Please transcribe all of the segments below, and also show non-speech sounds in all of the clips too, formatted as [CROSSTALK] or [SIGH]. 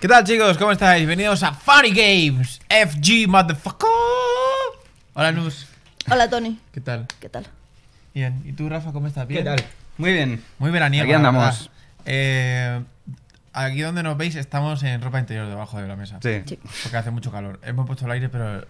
¿Qué tal chicos? ¿Cómo estáis? Bienvenidos a Funny Games FG Motherfucker Hola Nus Hola Tony ¿Qué tal? ¿Qué tal? Bien, ¿y tú Rafa cómo estás? ¿Bien? ¿Qué tal? Muy bien Muy veraniego Aquí andamos eh, Aquí donde nos veis estamos en ropa interior debajo de la mesa Sí Porque hace mucho calor Hemos puesto el aire pero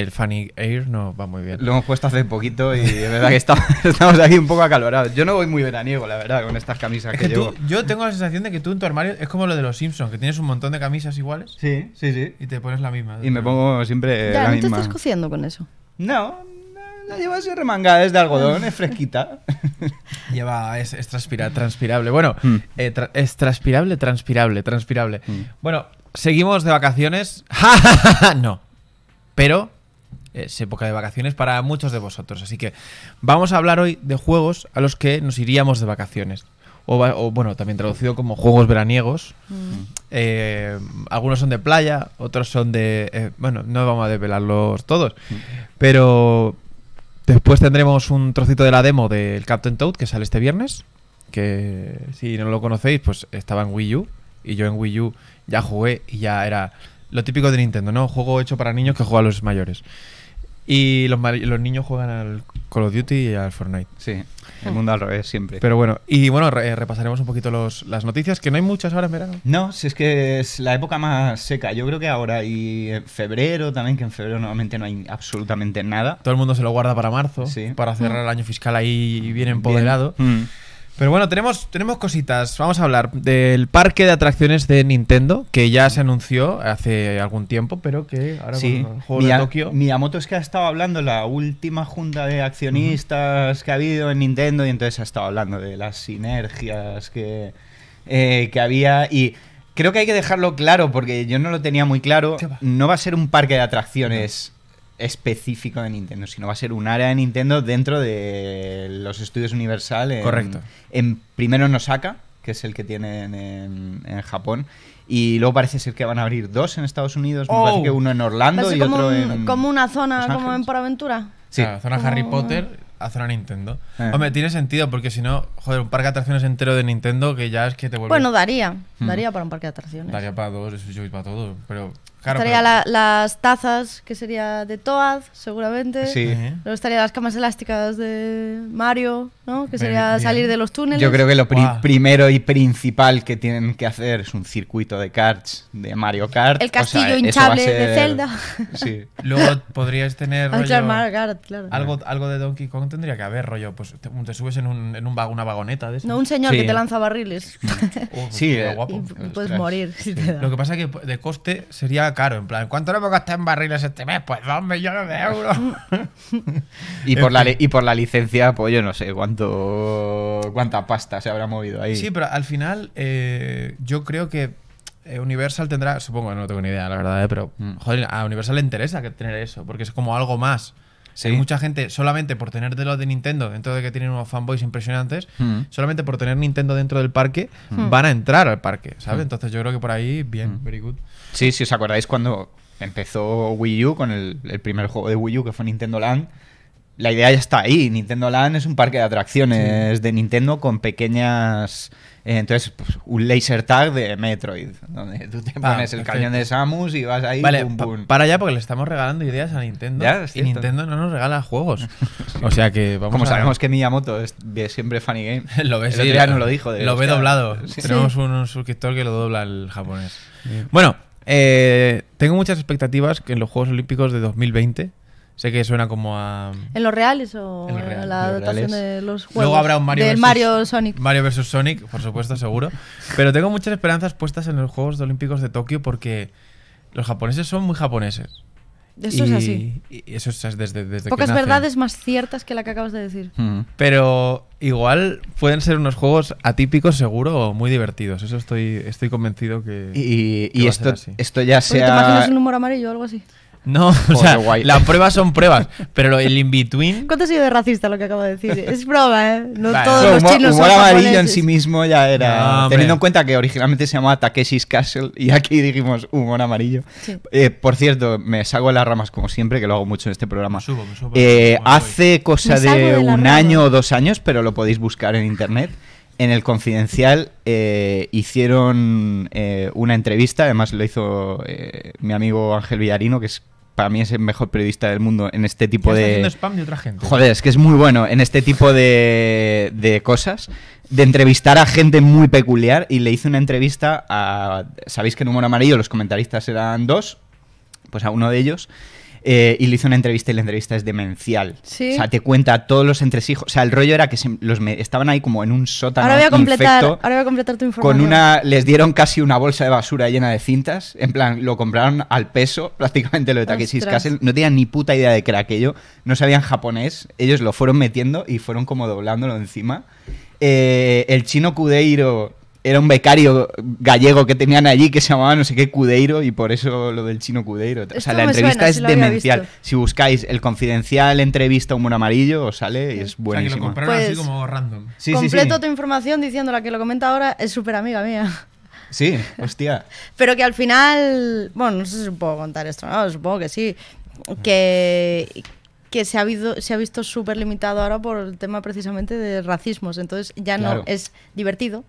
el Fanny Air no va muy bien. Lo hemos puesto hace poquito y es verdad que [LAUGHS] estamos, aquí un poco acalorados. Yo no voy muy veraniego, la verdad, con estas camisas que, llevo. yo tengo la sensación de que tú en tu armario es como lo de los Simpsons, que tienes un montón de camisas iguales. Sí, sí, sí. Y te pones la misma. Y me pongo siempre la no te estás cociendo con eso? No, la llevas remangada, es de algodón, es fresquita. [LAUGHS] Lleva, es, transpirable, transpirable. Bueno, mm. eh, es transpirable, transpirable, transpirable. Mm. Bueno, seguimos de vacaciones. [LAUGHS] no. Pero es época de vacaciones para muchos de vosotros. Así que vamos a hablar hoy de juegos a los que nos iríamos de vacaciones. O, bueno, también traducido como juegos veraniegos. Mm. Eh, algunos son de playa, otros son de... Eh, bueno, no vamos a desvelarlos todos. Mm. Pero después tendremos un trocito de la demo del Captain Toad que sale este viernes. Que si no lo conocéis, pues estaba en Wii U. Y yo en Wii U ya jugué y ya era lo típico de Nintendo, ¿no? Juego hecho para niños que juega a los mayores. Y los, niños juegan al Call of Duty y al Fortnite. Sí, el ah. mundo al revés siempre. Pero bueno, y bueno, eh, repasaremos un poquito los, las noticias, que no hay muchas ahora en verano. No, si es que es la época más seca. Yo creo que ahora y en febrero también, que en febrero normalmente no hay absolutamente nada. Todo el mundo se lo guarda para marzo, para cerrar ah. el año fiscal ahí bien empoderado. Mm. Pero bueno, tenemos, tenemos cositas. Vamos a hablar del parque de atracciones de Nintendo, que ya se anunció hace algún tiempo, pero que ahora sí. con el juego Tokio. Miyamoto es que ha estado hablando la última junta de accionistas que ha habido en Nintendo, y entonces ha estado hablando de las sinergias que, eh, que había. Y creo que hay que dejarlo claro, porque yo no lo tenía muy claro. No va a ser un parque de atracciones específico de Nintendo, sino va a ser un área de Nintendo dentro de los estudios Universal. Correcto. primero en Osaka, que es el que tienen en, Japón. Y luego parece ser que van a abrir dos en Estados Unidos, que oh. uno en Orlando y otro en. Como una zona, como en Por Aventura. Sí. Ah, zona Harry Potter a zona Nintendo. Ah. Hombre, tiene sentido porque si no, joder, un parque de atracciones entero de Nintendo que ya es que te vuelve. Bueno, daría. Hmm. Daría para un parque de atracciones. Daría para dos, eso yo para todo. Pero Estarían las tazas, que sería de Toad, seguramente. Luego estaría las camas elásticas de Mario, ¿no? Que sería salir de los túneles. Yo creo que lo primero y principal que tienen que hacer es un circuito de carts de Mario Kart. El castillo hinchable de Zelda. [LAUGHS] Luego podrías tener ah, algo, de Donkey Kong tendría que haber, rollo, pues te, subes en, un, una vagoneta de eso. No, un señor que te lanza barriles. [LAUGHS] sí, eh, guapo. puedes morir Lo que pasa es que de coste sería caro. En plan, ¿cuánto le hemos gastado en barriles este mes? Pues dos millones de euros. [LAUGHS] y, por la, y por la licencia, pues yo no sé cuánto cuánta pasta se habrá movido ahí. Sí, pero al final eh, yo creo que eh, Universal tendrá, supongo, no tengo ni idea, la verdad, eh, pero mm. a Universal le interesa tener eso, porque es como algo más. ¿Sí? mucha gente solamente por tener de los de Nintendo, dentro de que tienen unos fanboys impresionantes, hmm. solamente por tener Nintendo dentro del parque, hmm. van a entrar al parque, ¿sabes? Hmm. Entonces yo creo que por ahí, bien, very good. Sí, si os acordáis cuando empezó Wii U con el, primer juego de Wii U que fue Nintendo Land la idea ya está ahí. Nintendo Land es un parque de atracciones de Nintendo con pequeñas entonces, pues, un laser tag de Metroid, donde tú te ah, pones el cañón de Samus y vas ahí. Vale, pum, pum. para allá porque le estamos regalando ideas a Nintendo. y Nintendo no nos regala juegos. [LAUGHS] O sea que Como sabemos que Miyamoto es, siempre Funny Game. [LAUGHS] lo ves, no lo dijo. lo ve doblado. Tenemos un suscriptor que lo dobla el japonés. Bueno, eh, tengo muchas expectativas que en los Juegos Olímpicos de 2020 Sé que suena como a. ¿En los reales o la dotación de los juegos? Luego habrá un Mario, versus, Sonic. Mario vs. Sonic, por supuesto, seguro. Pero tengo muchas esperanzas puestas en los Juegos Olímpicos de Tokio porque los japoneses son muy japoneses. Eso es así. Y eso es desde, desde Pocas verdades más ciertas que la que acabas de decir. Hmm. Pero igual pueden ser unos juegos atípicos, seguro, o muy divertidos. Eso estoy, estoy convencido que. Y, esto, esto ya sea. humor amarillo o algo así? No, [LAUGHS] o sea, las [LAUGHS] pruebas son pruebas, pero el in-between... ¿Cuánto ha sido de racista lo que acabo de decir? Es prueba, ¿eh? No todos los los chinos humor amarillo en sí mismo ya era... teniendo en cuenta que originalmente se llamaba Takeshi's Castle y aquí dijimos humor amarillo. Eh, por cierto, me salgo de las ramas como siempre, que lo hago mucho en este programa. subo, me subo, eh, hace cosa de, un año o dos años, pero lo podéis buscar en internet en el Confidencial eh, hicieron eh, una entrevista, además lo hizo eh, mi amigo Ángel Villarino, que es para mí es el mejor periodista del mundo en este tipo de... Haciendo spam de otra gente. Joder, es que es muy bueno en este tipo de, de cosas, de entrevistar a gente muy peculiar y le hice una entrevista a... Sabéis que en Humor Amarillo los comentaristas eran dos, pues a uno de ellos eh, y le hizo una entrevista y la entrevista es demencial. O sea, te cuenta todos los entresijos. O sea, el rollo era que los estaban ahí como en un sótano. Ahora voy a completar, tu información. Con una, les dieron casi una bolsa de basura llena de cintas. En plan, lo compraron al peso, [LAUGHS] prácticamente lo de Takeshi Castle. No tenían ni puta idea de qué era aquello. No sabían japonés. Ellos lo fueron metiendo y fueron como doblándolo encima. Eh, el chino Kudeiro era un becario gallego que tenían allí que se llamaba no sé qué Cudeiro y por eso lo del chino Cudeiro. o sea, la entrevista es demencial. Si buscáis el confidencial entrevista Humor Amarillo, os sale y es buenísimo. O lo compraron así pues, como random. completo tu información diciendo la que lo comenta ahora es súper amiga mía. Sí, hostia. [LAUGHS] Pero que al final, bueno, no sé si puedo contar esto, ¿no? supongo que sí. Que, que se ha, visto, se ha visto súper limitado ahora por el tema precisamente de racismos. Entonces ya no es divertido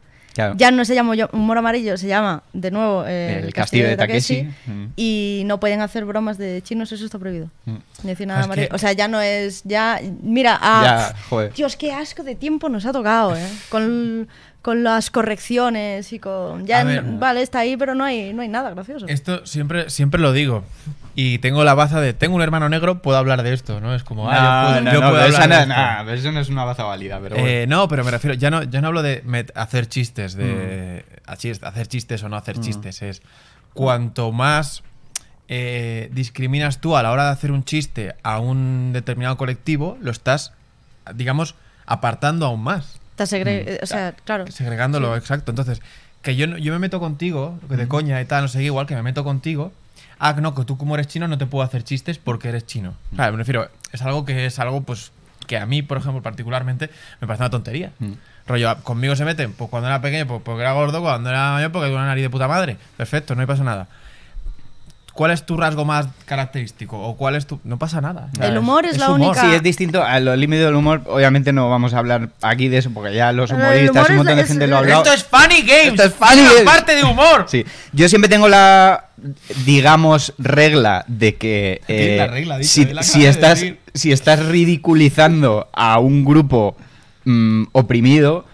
ya no se llama humor amarillo, se llama de nuevo eh, el, castillo, de, Takeshi. Mm. Y no pueden hacer bromas de chinos, eso está prohibido. Mm. Ah, o sea, ya no es. ya Mira, Dios, qué asco de tiempo nos ha tocado, eh. Con, con las correcciones y con. Ya, vale, está ahí, pero no hay, no hay nada gracioso. Esto siempre, siempre lo digo y tengo la baza de tengo un hermano negro, puedo hablar de esto, ¿no? Es como, no, hablar eso no es una baza válida, pero eh, No, pero me refiero, ya no, ya no hablo de hacer chistes, de mm. hacer chistes o no hacer mm. chistes, es cuanto más eh, discriminas tú a la hora de hacer un chiste a un determinado colectivo, lo estás, digamos, apartando aún más. Mm. o sea, claro. Segregándolo, exacto. Entonces, que yo, yo me meto contigo, de coña y tal, no sé, igual que me meto contigo, ah, no, que tú como eres chino no te puedo hacer chistes porque eres chino. Mm. Claro, me refiero, es algo que es algo, pues, que a mí, por ejemplo, particularmente, me parece una tontería. Mm. Rollo, ah, conmigo se meten, pues cuando era pequeño, pues porque era gordo, cuando era mayor, porque tenía una nariz de puta madre. Perfecto, no hay pasa nada. ¿Cuál es tu rasgo más característico? ¿O cuál es tu.? No pasa nada. El humor es, la única. Sí, es distinto. A los límites del humor, obviamente no vamos a hablar aquí de eso, porque ya los humoristas, un montón de gente lo ha hablado. Esto es Funny Games. Esto es Funny Games. parte de humor. Sí. Yo siempre tengo la, digamos, regla de que. si, estás, si estás ridiculizando a un grupo mm, oprimido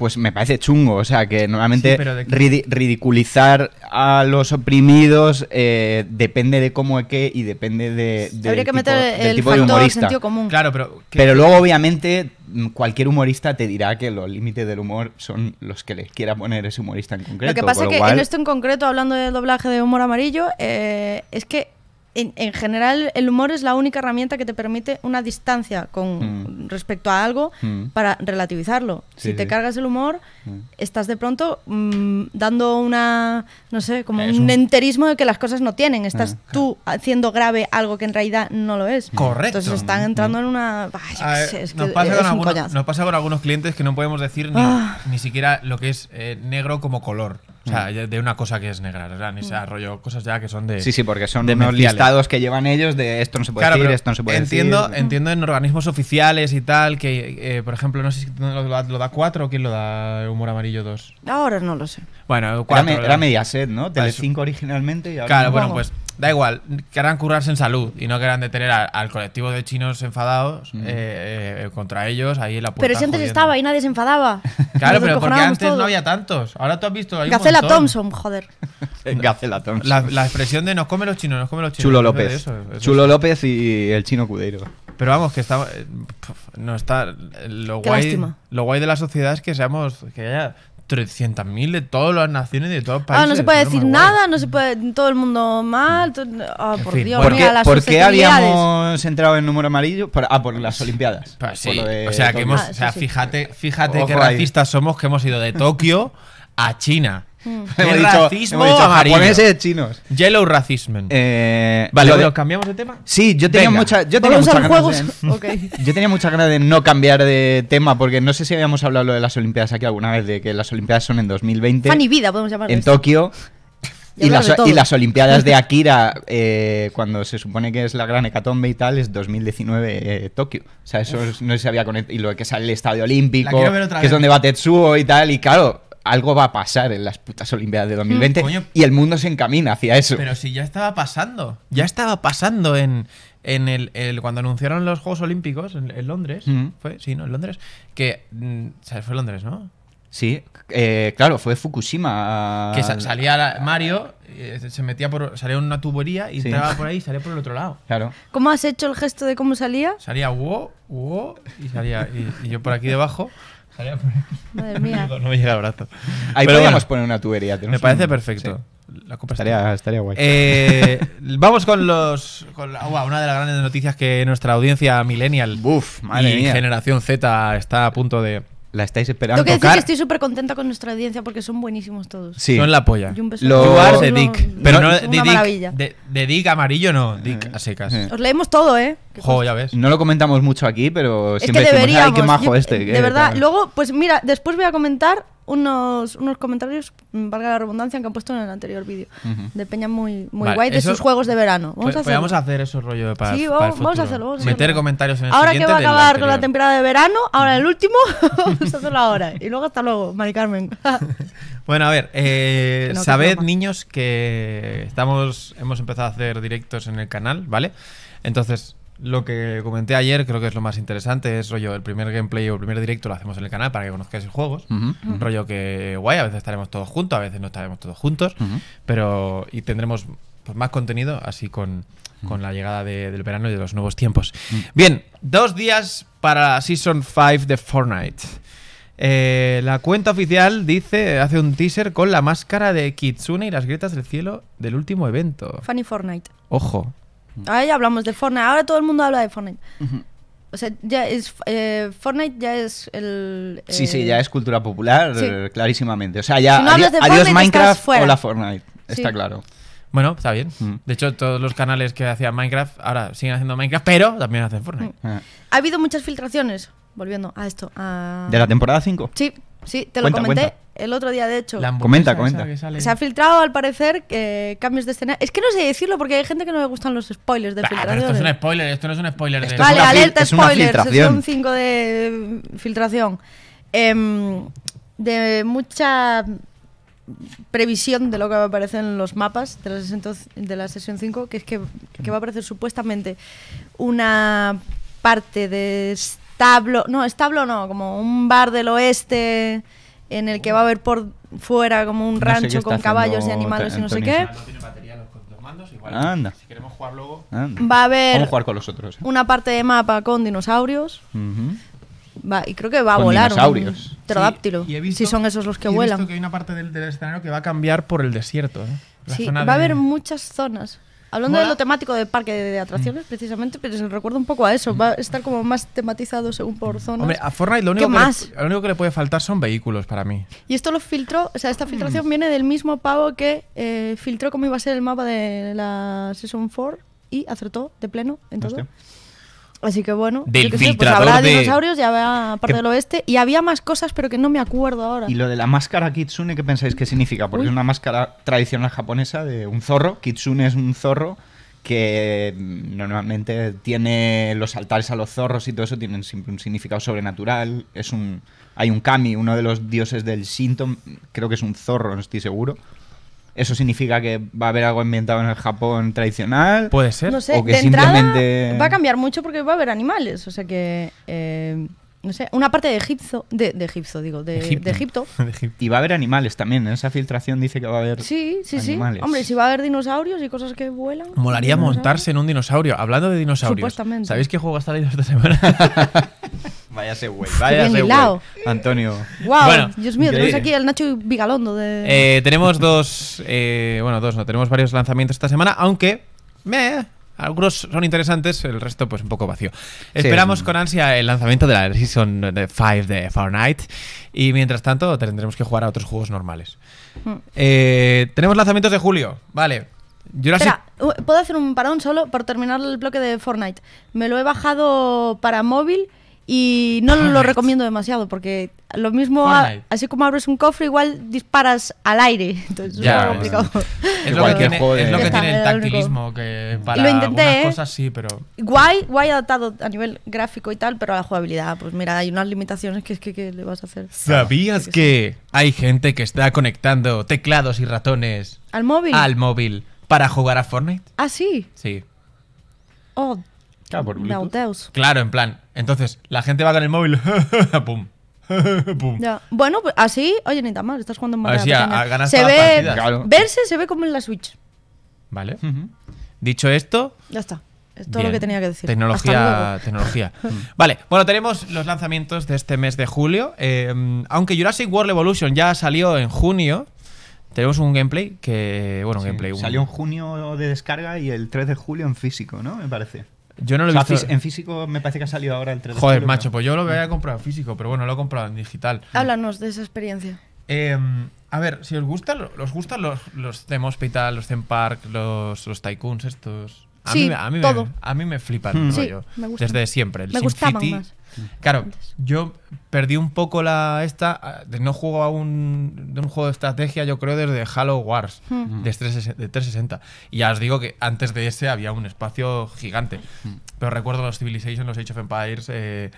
pues me parece chungo. O sea, que normalmente ridiculizar a los oprimidos eh, depende de cómo es que y depende de, de tipo, el tipo de humorista. Claro, pero, luego, obviamente, cualquier humorista te dirá que los límites del humor son los que le quiera poner ese humorista en concreto. Lo que pasa es que en esto en concreto, hablando del doblaje de humor amarillo, eh, es que en, general el humor es la única herramienta que te permite una distancia con mm. respecto a algo mm. para relativizarlo. si te cargas el humor, mm. estás de pronto dando una, no sé, como un enterismo de que las cosas no tienen. Estás ah, tú haciendo grave algo que en realidad no lo es. Correcto. Entonces están entrando en una... Ah, no nos, pasa con algunos, clientes que no podemos decir ni, ah. siquiera lo que es eh, negro como color. Mm. de una cosa que es negra, Ni sea mm. rollo, cosas ya que son de. Sí, sí, porque son unos listados que llevan ellos de esto no se puede decir, esto no se puede entiendo, decir. Entiendo en organismos oficiales y tal, que, eh, por ejemplo, no sé si lo, da 4 o quién lo da Humor Amarillo 2. Ahora no lo sé. Bueno, 4. Era, media ¿no? Tele5 originalmente y ahora Claro, bueno, pues da igual, querrán currarse en salud y no querrán detener al colectivo de chinos enfadados mm. eh, eh, eh, contra ellos ahí en la puerta. Pero si antes estaba y nadie se enfadaba. Claro, pero porque antes no había tantos. Ahora tú has visto. Hay [LAUGHS] Gacela Thompson, joder. Gacela Thompson. La, expresión de nos come los chinos, nos come los chinos. Chulo López. Chulo López y el chino Cudeiro. Pero vamos, que está. No está. Lo Qué guay, lo guay de la sociedad es que seamos. Que 300.000 de todas las naciones, de todos los países. Ah, no se puede decir nada, no se puede. Todo el mundo mal. Ah, por Dios, ¿Por, qué habíamos entrado en número amarillo? ah, por las Olimpiadas. Pues o sea, que ah, fíjate, fíjate qué racistas somos que hemos ido de Tokio a China Mm. [LAUGHS] racismo chinos. Yellow racism. Eh, ¿cambiamos de tema? Sí, yo tenía mucha, yo tenía mucha ganas de, [LAUGHS] Yo tenía mucha ganas de no cambiar de tema porque no sé si habíamos hablado de las Olimpiadas aquí alguna vez, de que las Olimpiadas son en 2020. Fan vida, podemos En Tokio. Y las, y las, Olimpiadas de [LAUGHS] Akira, eh, cuando se supone que es la gran hecatombe y tal, es 2019 eh, Tokio. O sea, eso no se había conectado. Y lo que sale el Estadio Olímpico, que es donde va Tetsuo y tal. Y claro, algo va a pasar en las putas Olimpiadas de 2020 mm, y el mundo se encamina hacia eso. Pero si ya estaba pasando, ya estaba pasando en, el, cuando anunciaron los Juegos Olímpicos en, Londres, mm. fue, sí, ¿no? En Londres, que, mm, fue Londres, ¿no? Sí, eh, claro, fue Fukushima. Que salía Mario, eh, se metía por. salía una tubería y entraba por ahí y salía por el otro lado. Claro. ¿Cómo has hecho el gesto de cómo salía? Salía wow, wow, y salía. y yo por aquí debajo. Madre mía. [LAUGHS] no, me llega brazo. Ahí podríamos poner una tubería. Me parece perfecto. La estaría, guay. Eh, [LAUGHS] vamos con los. una de las grandes noticias que nuestra audiencia millennial y generación Z está a punto de, la estáis esperando. Tengo que decir que estoy súper contenta con nuestra audiencia porque son buenísimos todos. Sí. Son la polla. Y un beso. Lo- dick. Pero no de dick, de, dick amarillo, no. Dick eh. a secas. Eh. Os leemos todo, ¿eh? Jo, pues ya ves. No lo comentamos mucho aquí, pero siempre decimos, qué majo este. de eh, verdad, luego, pues mira, después voy a comentar unos, comentarios, mm, valga la redundancia, que han puesto en el anterior vídeo. De Peña muy, muy guay, de sus juegos de verano. Vamos pues a hacer Vamos a hacer esos para, sí, vamos, a hacerlo. Meter comentarios en el Ahora que va a acabar con la temporada de verano, ahora el último, [LAUGHS] vamos a hacerlo ahora. Y luego hasta luego, Mari Carmen. [LAUGHS] bueno, a ver, eh, sabed, niños, que estamos hemos empezado a hacer directos en el canal, ¿vale? Entonces, lo que comenté ayer creo que es lo más interesante, es rollo, el primer gameplay o el primer directo lo hacemos en el canal para que conozcáis el juego. Un Rollo que guay, a veces estaremos todos juntos, a veces no estaremos todos juntos, pero y tendremos pues, más contenido así con, con la llegada del verano y de los nuevos tiempos. Bien, dos días para la Season 5 de Fortnite. Eh, la cuenta oficial dice, hace un teaser con la máscara de Kitsune y las grietas del cielo del último evento. Funny Fortnite. Ojo, Ahora hablamos de Fortnite, ahora todo el mundo habla de Fortnite. O sea, ya es, eh, Fortnite ya es el... Sí, sí, ya es cultura popular, clarísimamente. O sea, ya... adiós Minecraft, la Fortnite. Está claro. Bueno, está bien. De hecho, todos los canales que hacían Minecraft ahora siguen haciendo Minecraft, pero también hacen Fortnite. Ha habido muchas filtraciones, volviendo a esto. ¿De la temporada 5? Sí, sí, te lo comenté el otro día, de hecho. comenta, comenta. Se ha filtrado, al parecer, cambios de escena. Es que no sé decirlo porque hay gente que no le gustan los spoilers de filtración. filtraciones. Pero esto es un spoiler, esto no es un spoiler. Vale, alerta, spoiler, sesión 5 de filtración. Em, de mucha previsión de lo que va a aparecer en los mapas de la sesión, de la sesión 5, que es que, que va a aparecer supuestamente una parte de establo, no, establo no, como un bar del oeste en el que va a haber por fuera como un rancho con caballos y animales y no sé qué. No tiene mandos, igual. Si queremos jugar luego, va a haber Vamos jugar con los otros, ¿eh? una parte de mapa con dinosaurios. y creo que va a volar un pterodáctilo. si son esos los que he vuelan. Visto que hay una parte del, del, escenario que va a cambiar por el desierto. ¿eh? sí, va a haber muchas zonas. Hablando de lo temático del parque de, atracciones, mm. precisamente, pero se recuerda un poco a eso. Va a estar como más tematizado según por zonas. Hombre, a Fortnite lo único, que Le, lo único que le puede faltar son vehículos para mí. Y esto lo filtró, o sea, esta mm. filtración viene del mismo pavo que eh, filtró cómo iba a ser el mapa de la Season 4 y acertó de pleno en todo. Así que bueno, pues habrá de... dinosaurios y habrá parte del oeste. Y había más cosas, pero que no me acuerdo ahora. ¿Y lo de la máscara kitsune qué pensáis que significa? Porque es una máscara tradicional japonesa de un zorro. Kitsune es un zorro que mm, normalmente tiene los altares a los zorros y todo eso tienen un significado sobrenatural. Es un hay un kami, uno de los dioses del Shinto, creo que es un zorro, no estoy seguro. ¿Eso significa que va a haber algo ambientado en el Japón tradicional? Puede ser. que simplemente... va a cambiar mucho porque va a haber animales. O sea que. Eh, no sé, una parte de Egipto. De, Egipto, digo, de [LAUGHS] Y va a haber animales también. En ¿eh? esa filtración dice que va a haber. Sí, sí, sí. Hombre, si va a haber dinosaurios y cosas que vuelan. Molaría montarse en un dinosaurio. Hablando de dinosaurios. Supuestamente. ¿Sabéis qué juego ha salido esta semana? [LAUGHS] ese güey, vaya güey. Antonio. Wow, Dios mío, tenemos aquí al Nacho Vigalondo eh, tenemos dos, eh, bueno, dos no, tenemos varios lanzamientos esta semana, aunque... Meh, algunos son interesantes, el resto pues un poco vacío. Esperamos con ansia el lanzamiento de la Season 5 de Fortnite y mientras tanto tendremos que jugar a otros juegos normales. Hmm. Eh, tenemos lanzamientos de julio, vale. Jurassic... Espera, ¿puedo hacer un parón solo por terminar el bloque de Fortnite? Me lo he bajado para móvil y no lo recomiendo demasiado porque lo mismo, así como abres un cofre, igual disparas al aire. [LAUGHS] Entonces ya, es complicado. Es, lo, que tiene, es lo que tiene el tactilismo. Que para lo intenté, ¿eh? cosas sí, pero. Guay, guay adaptado a nivel gráfico y tal, pero a la jugabilidad, pues mira, hay unas limitaciones que es que, le vas a hacer. ¿Sabías que, hay gente que está conectando teclados y ratones al móvil? Al móvil para jugar a Fortnite. Ah, sí. Sí. Oh, Claro, en plan. Entonces, la gente va con el móvil. [LAUGHS] ¡Pum! [LAUGHS] Bueno, pues así, oye, ni tan mal, estás jugando en se ve, verse se ve como en la Switch. Vale. Dicho esto... Ya está. Es todo lo que tenía que decir. Tecnología. tecnología. [LAUGHS] Mm. vale, bueno, tenemos los lanzamientos de este mes de julio. Eh, aunque Jurassic World Evolution ya salió en junio, tenemos un gameplay que. Bueno, gameplay. Salió en junio de descarga y el 3 de julio en físico, ¿no? Me parece. Yo no lo he En físico me parece que ha salido ahora el 3 Joder, macho, pues yo lo había comprado en físico, pero bueno, lo he comprado en digital. Háblanos de esa experiencia. Em, a ver, si os gustan, gustan los, los Hospital, los Them Park, los, los Tycoons estos. A, mí, a, mí Me, flipan hmm. Desde siempre. El Claro, yo perdí un poco la esta. Ah, de no juego a un, juego de estrategia, yo creo, desde Halo Wars, hmm. de, 360, Y ya os digo que antes de ese había un espacio gigante. Hmm. Pero recuerdo los Civilization, los Age of Empires. Eh,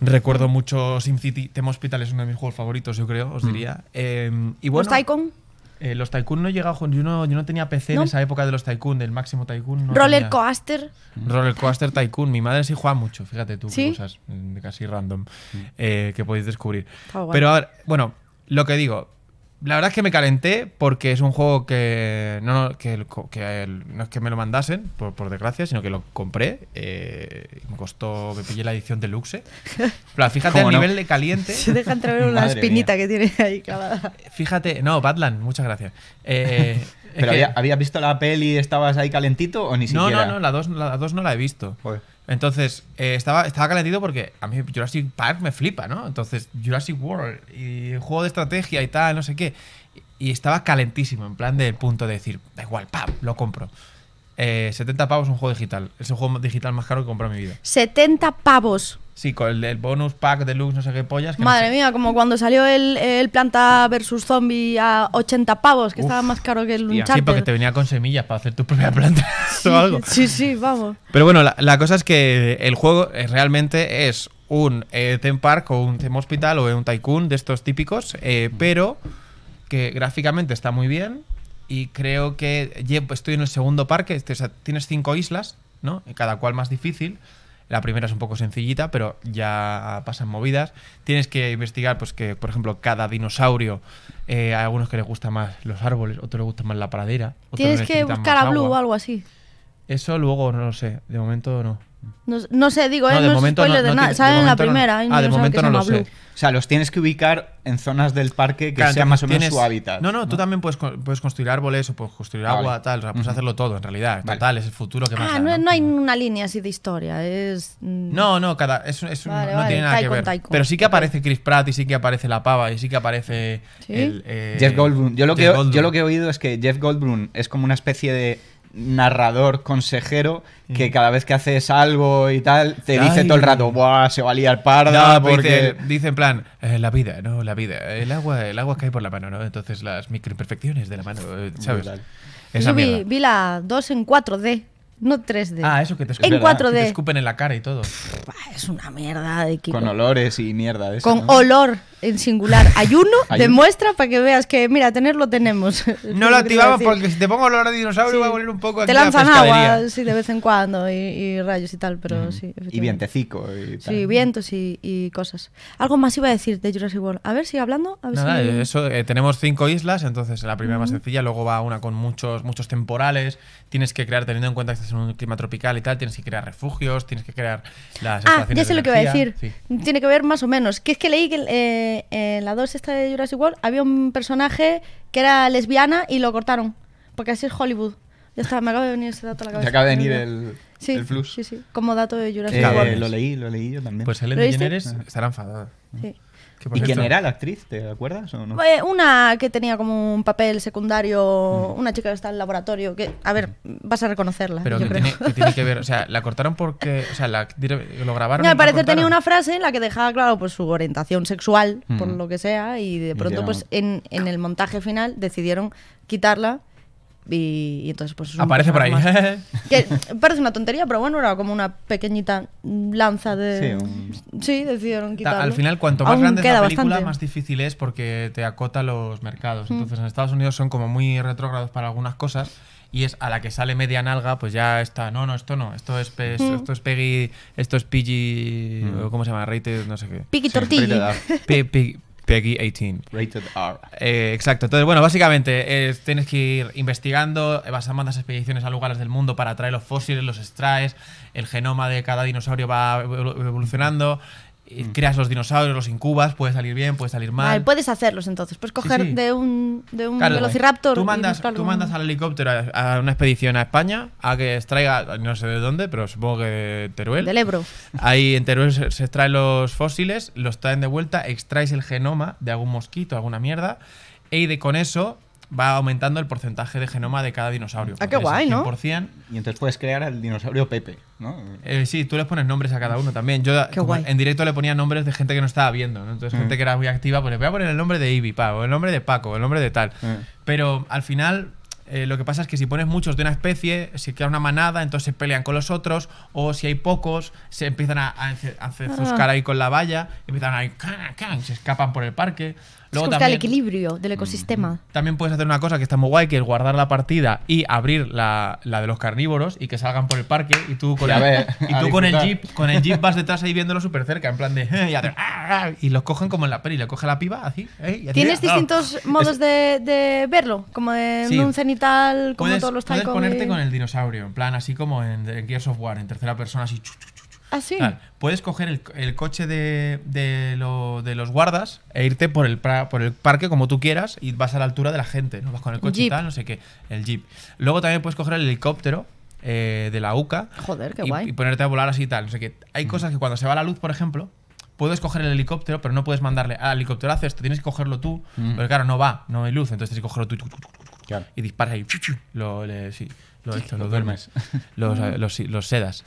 recuerdo mucho SimCity. Tem Hospital es uno de mis juegos favoritos, yo creo, os hmm. diría. Em, y eh, los Tycoon no llegaba, yo no, yo no tenía PC en esa época de los Tycoon, del máximo Tycoon. Roller Coaster. Roller Coaster Tycoon. Mi madre sí juega mucho, fíjate tú, cosas mm, casi random mm. eh, que podéis descubrir. Pero a bueno, lo que digo, la verdad es que me calenté porque es un juego que no, que, no es que me lo mandasen, por, desgracia, sino que lo compré. Eh, me costó, me pillé la edición deluxe. [LAUGHS] fíjate el nivel de caliente. Se deja entrar una espinita que tiene ahí clavada. Eh, fíjate, no, Badland, muchas gracias. Eh, ¿Pero había, habías visto la peli y estabas ahí calentito o ni siquiera? No, no, no, la 2 la dos no la he visto. Joder. Entonces, eh, estaba, estaba calentito porque a mí Jurassic Park me flipa, ¿no? Entonces, Jurassic World y juego de estrategia y tal, no sé qué. Y estaba calentísimo, en plan del punto de decir, da igual, ¡pam! Lo compro. 70 eh, pavos un juego digital. Es el juego digital más caro que he comprado en mi vida. 70 pavos. Sí, con el, bonus pack de Lux, no sé qué pollas. Madre mía, como cuando salió el, el, planta versus zombie a 80 pavos, que estaba más caro que el Uncharted. Sí, porque te venía con semillas para hacer tu propia planta [LAUGHS] o algo. Sí, sí, vamos. Pero bueno, la, la cosa es que el juego eh, realmente es un eh, Theme Park o un Theme Hospital o un Tycoon de estos típicos, eh, pero que gráficamente está muy bien y creo que estoy en el segundo parque, este, tienes cinco islas, ¿no? Cada cual más difícil. La primera es un poco sencillita, pero ya pasan movidas. Tienes que investigar, pues que, por ejemplo, cada dinosaurio, hay eh, algunos que les gustan más los árboles, otros les gusta más la pradera. Tienes que buscar a Blue o algo así. Eso luego no lo sé, de momento no. No, sé, digo, no, de momento no, de nada. en la primera. ah, de momento no lo sé. O sea, los tienes que ubicar en zonas del parque que sean más o menos su hábitat. No, no, tú también puedes, construir árboles o puedes construir ah, agua, tal. O sea, puedes hacerlo todo, en realidad. Total, es el futuro que ah, más. Ah, no, no, hay una línea así de historia. Es... Mm. No, no, cada, no tiene nada que ver. Pero sí que aparece Chris Pratt y sí que aparece la pava y sí que aparece. El, eh, Jeff Yo lo, que, yo lo que he oído es que Jeff Goldblum es como una especie de narrador consejero que mm. cada vez que haces algo y tal, te dice todo el rato, Buah, se va a liar parda. porque... Dice, en plan, eh, la vida, no, la vida. El agua, el agua cae por la mano, ¿no? Entonces las microimperfecciones de la mano, eh, ¿sabes? Yo vi, la 2 en 4D. No 3D. Ah, eso que te escupen, en la cara y todo. es una mierda de Con olores y mierda. Con olor en singular ayuno, de demuestra para que veas que, mira, tenerlo tenemos. [LAUGHS] No lo activamos porque si te pongo hora de dinosaurio va a volver un poco Te lanzan agua, de vez en cuando, y, rayos y tal, pero sí. Y vientecico. Y Sí, vientos y, cosas. Algo más iba a decir de Jurassic World. A ver, si hablando. eso, eh, tenemos cinco islas, entonces la primera más sencilla, luego va una con muchos, muchos temporales, tienes que crear, teniendo en cuenta que estás en un clima tropical y tal, tienes que crear refugios, tienes que crear las... Ah, ya sé lo que iba a decir. Tiene que ver más o menos. Que es que leí que... Eh, en la 2 esta de Jurassic World había un personaje que era lesbiana y lo cortaron. Porque así es Hollywood. Ya me acaba de venir ese dato a la cabeza. Te acaba de venir el, el flux. Sí, sí, como dato de Jurassic eh, World. Lo leí, lo leí yo también. Pues Ellen DeGeneres ah. estará enfadada. Sí. ¿Y quién era la actriz? ¿Te acuerdas o no? Eh, una que tenía como un papel secundario, mm. una chica que está en el laboratorio, que, a ver, vas a reconocerla. Pero que, Tiene, que, ver, o sea, [LAUGHS] la cortaron porque, o sea, lo grabaron. Me parece que tenía una frase en la que dejaba claro pues, su orientación sexual, por mm. lo que sea, y de pronto, pues en, en el montaje final decidieron quitarla y, entonces, pues. Aparece por ahí. [LAUGHS] que parece una tontería, pero bueno, era como una pequeñita lanza de. Sí, decidieron quitarlo. Al final, cuanto más grande es la película, más difícil es porque te acota los mercados. Mm. Entonces, en Estados Unidos son como muy retrógrados para algunas cosas y es a la que sale media nalga, pues ya está, no, no, esto no, esto es, mm. esto es Peggy, esto es PG, mm. ¿cómo se llama? Rated, no sé qué. Piggy Tortilla. Peggy 18. Rated R. Eh, exacto. Entonces, bueno, básicamente eh, tienes que ir investigando, vas a mandar expediciones a lugares del mundo para traer los fósiles, los extraes, el genoma de cada dinosaurio va evolucionando, eh, mm. Creas los dinosaurios, los incubas, puede salir bien, puede salir mal. puedes hacerlos entonces. Puedes coger de un, de un velociraptor. Tú mandas, mandas al helicóptero a, una expedición a España a que extraiga, no sé de dónde, pero supongo que Teruel. Del Ebro. Ahí en Teruel se, extraen los fósiles, los traen de vuelta, extraes el genoma de algún mosquito, alguna mierda. Y de, con eso va aumentando el porcentaje de genoma de cada dinosaurio. Ah, qué guay, ¿no? Y entonces puedes crear el dinosaurio Pepe, ¿no? Eh, sí, tú les pones nombres a cada uno también. Yo qué guay. en directo le ponía nombres de gente que no estaba viendo, ¿no? entonces gente mm. que era muy activa, pues le voy a poner el nombre de Ibi, o el nombre de Paco, el nombre de tal. Mm. Pero al final eh, lo que pasa es que si pones muchos de una especie, si queda una manada, entonces se pelean con los otros, o si hay pocos, se empiezan a, hacer ahí con la valla, empiezan a ir, can, can, se escapan por el parque es el equilibrio del mm. ecosistema. También puedes hacer una cosa que está muy guay, que es guardar la partida y abrir la, de los carnívoros y que salgan por el parque y tú con, y el, tú con el, jeep con el jeep vas detrás ahí viéndolo súper cerca, en plan de... Eh", ah, ah, ah", y, los cogen como en la peli, le coge la piba así. Eh", ¿Tienes distintos modos de, verlo? Como en un cenital, como todos los Puedes ponerte con el dinosaurio, en plan así como en, Gears of War, en tercera persona así... Ah, puedes coger el, coche de, los guardas e irte por el, por el parque como tú quieras y vas a la altura de la gente. No vas con el coche y tal, no sé qué. El jeep. Luego también puedes coger el helicóptero eh, de la UCA. Joder, qué y, guay. y, ponerte a volar así y tal. No sé qué. Hay cosas que cuando se va la luz, por ejemplo, puedes coger el helicóptero, pero no puedes mandarle al helicóptero haces esto, tienes que cogerlo tú, mm. pero claro, no va, no hay luz, entonces tienes que cogerlo tú y disparas ahí. [LAUGHS] sí. Lo [LAUGHS] los duermes. Ah. Los, sedas.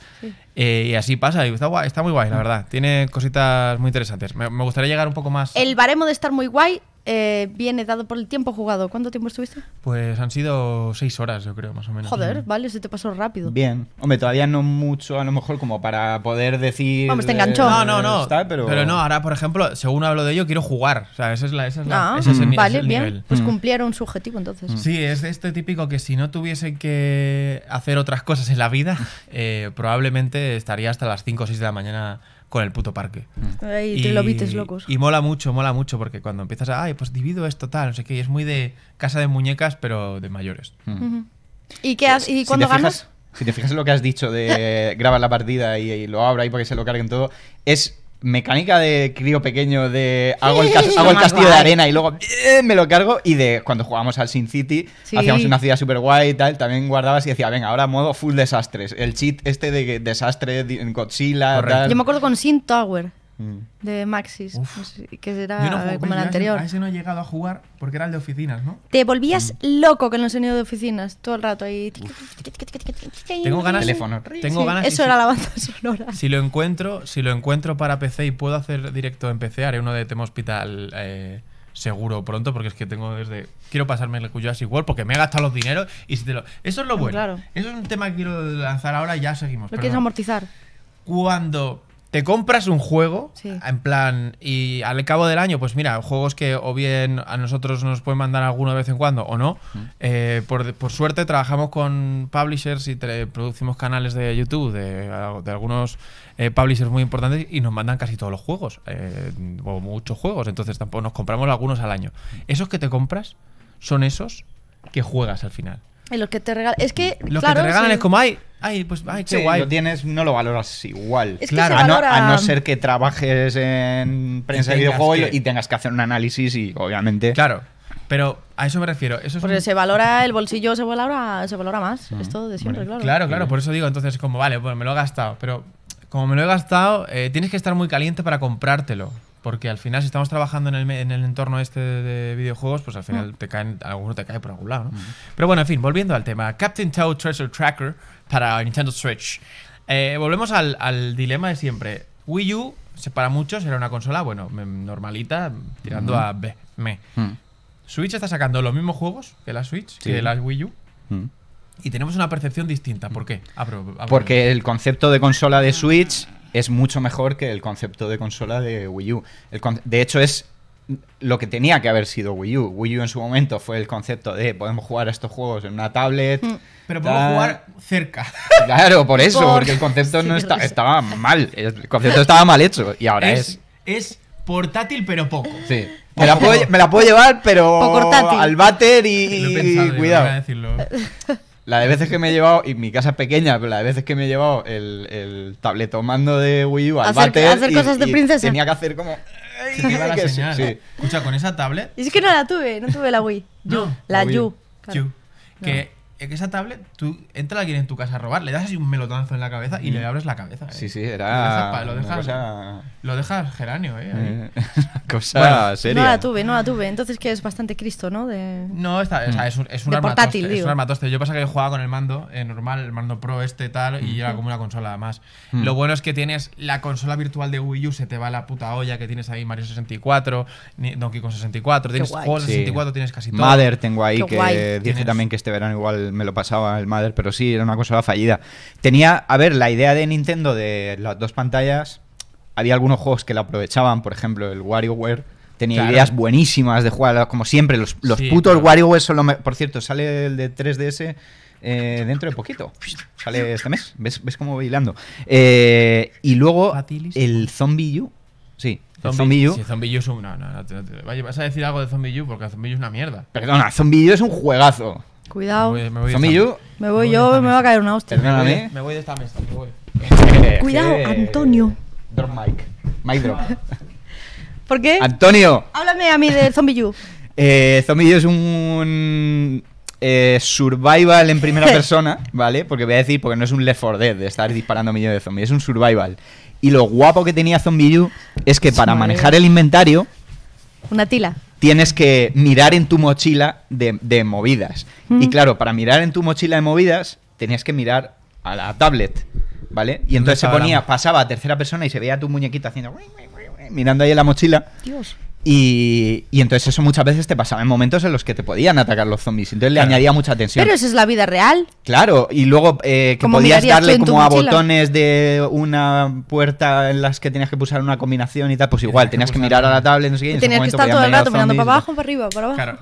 Eh, y así pasa. está, guay, está muy guay, la ah. verdad. Tiene cositas muy interesantes. me, gustaría llegar un poco más. El baremo de estar muy guay eh, viene dado por el tiempo jugado. ¿Cuánto tiempo estuviste? Pues han sido seis horas, yo creo, más o menos. Joder, vale, se te pasó rápido. Bien. Hombre, todavía no mucho, a lo mejor, como para poder decir. Vamos, te enganchó. Eh, no, no, no. pero... no, ahora, por ejemplo, según hablo de ello, quiero jugar. O sea, esa es la. Esa es ah, el, vale, bien. Nivel. Pues mm. cumplieron su objetivo, entonces. Sí, es este típico que si no tuviese que hacer otras cosas en la vida, [LAUGHS] eh, probablemente estaría hasta las 5 o seis de la mañana con el puto parque. Mm. te lo trilobites locos. Y mola mucho, mola mucho, porque cuando empiezas a, ay, pues divido es total no sé qué, es muy de casa de muñecas, pero de mayores. Mm. ¿Y qué has, cuando ganas? si te fijas en lo que has dicho de [LAUGHS] grabar la partida y, lo abra y para que se lo carguen todo, es mecánica de crío pequeño de hago el, [LAUGHS] castillo de arena y luego eh, me lo cargo y de cuando jugábamos al Sin City hacíamos una ciudad super guay y tal también guardabas y decía venga ahora modo full desastres el cheat este de desastre en Godzilla yo me acuerdo con Sin Tower Mm. de Maxis, que será como el anterior. A ese, no he llegado a jugar porque era el de oficinas, ¿no? Te volvías mm. loco con el sonido de oficinas todo el rato ahí. Tengo ganas. Eso era la banda sonora. Si lo encuentro, si lo encuentro para PC y puedo hacer directo en PC, haré uno de Tema Hospital. Eh, seguro pronto, porque es que tengo desde. Quiero pasarme el es igual porque me he gastado los dineros y si te Eso es lo ah, bueno. Eso es un tema que quiero lanzar ahora y ya seguimos. Lo quieres amortizar. Cuando te compras un juego, en plan, y al cabo del año, pues mira, juegos que o bien a nosotros nos pueden mandar alguno de vez en cuando o no. Eh, por, suerte trabajamos con publishers y producimos canales de YouTube de, algunos eh, publishers muy importantes y nos mandan casi todos los juegos, eh, o muchos juegos, entonces tampoco nos compramos algunos al año. Esos que te compras son esos que juegas al final. los que te regalan. Es que. Los que te regalan es como hay ay, pues, ay, qué guay. Lo tienes, no lo valoras igual. claro, a, no, ser que trabajes en prensa de videojuego y tengas que hacer un análisis y obviamente. Claro. Pero a eso me refiero. Eso Porque se valora el bolsillo, se valora, se valora más. Mm. Esto de siempre, claro. Claro, claro. Por eso digo, entonces, como, vale, bueno, pues me lo he gastado. Pero como me lo he gastado, eh, tienes que estar muy caliente para comprártelo. Porque al final, si estamos trabajando en el, en el entorno este de, videojuegos, pues al final mm. te caen, alguno te cae por algún lado, ¿no? Mm. Pero bueno, en fin, volviendo al tema. Captain Toad Treasure Tracker para Nintendo Switch. Eh, volvemos al, dilema de siempre. Wii U, para muchos, era una consola, bueno, normalita, tirando mm. a B, me. Switch está sacando los mismos juegos que la Switch, y de la Wii U. Y tenemos una percepción distinta. ¿Por qué? Porque el concepto de consola de Switch es mucho mejor que el concepto de consola de Wii U. de hecho, es lo que tenía que haber sido Wii U. Wii U en su momento fue el concepto de podemos jugar estos juegos en una tablet. Mm, pero podemos jugar cerca. Claro, por [LAUGHS] eso, porque el concepto [LAUGHS] no está, estaba mal. El concepto estaba mal hecho y ahora es. Es, portátil, pero poco. Sí. Me la, puedo, llevar, pero al váter y cuidado. [LAUGHS] La de veces que me he llevado, y mi casa es pequeña, pero la de veces que me he llevado el, el tabletomando de Wii U al hacer, y, de princesa. tenía que hacer como... Sí, que la [LAUGHS] señal, Escucha, con esa tablet... Y es que no la tuve, no tuve la Wii. Yo. la, Yu. Yu. Que que esa tablet, tú entra alguien en tu casa a robar, le das así un melotazo en la cabeza y le mm. abres la cabeza. Eh. Sí, sí, era. Lo dejas, lo dejas geranio, eh. [LAUGHS] cosa seria. No la tuve, no la tuve. Entonces que es bastante Cristo, ¿no? De... No, está, es un, es un armatoste. es un Yo pasa que jugaba con el mando eh, normal, el mando pro este tal, y era mm. como una consola además. Mm. Lo bueno es que tienes la consola virtual de Wii U, se te va la puta olla que tienes ahí Mario 64, Donkey Kong 64, tienes 64, tienes casi todo. Mother tengo ahí, que dice también que este verano igual me lo pasaba el Mother, pero sí, era una cosa fallida. Tenía, a ver, la idea de Nintendo de las dos pantallas, había algunos juegos que la aprovechaban, por ejemplo, el WarioWare. Tenía ideas buenísimas de jugar, como siempre, los, putos WarioWare son los... Por cierto, sale el de 3DS eh, dentro de poquito. Sale este mes. ¿Ves, ves cómo bailando? Eh, y luego el Zombie U. Sí, Zombie, Zombie es una vas a decir algo de Zombie U porque Zombie U es una mierda. Perdona, Zombie U es un juegazo. Cuidado. Me voy, me voy Me voy, yo, me va a caer una hostia. Me voy de esta mesa. Me voy. [LAUGHS] Cuidado, Antonio. Drop Mike, Mike drop. [LAUGHS] ¿Por qué? Antonio. Háblame a mí de [LAUGHS] Zombie You. Eh, Zombie You es un eh, survival en primera persona, ¿vale? Porque voy a decir, porque no es un Left 4 Dead de estar disparando millones de zombies, es un survival. Y lo guapo que tenía Zombie You es que para manejar el inventario... Una tila tienes que mirar en tu mochila de, movidas. Y claro, para mirar en tu mochila de movidas, tenías que mirar a la tablet, ¿vale? Y entonces se ponía, pasaba a tercera persona y se veía tu muñequito haciendo... Mirando ahí en la mochila. Dios. Y, entonces eso muchas veces te pasaba en momentos en los que te podían atacar los zombies. Entonces le añadía mucha tensión. Pero eso es la vida real. Claro, y luego eh, que podías darle como a botones de una puerta en las que tenías que pulsar una combinación y tal. Pues igual, tenías que, mirar a la tablet, no sé qué. tenías que estar todo el rato mirando para abajo, para arriba, para abajo.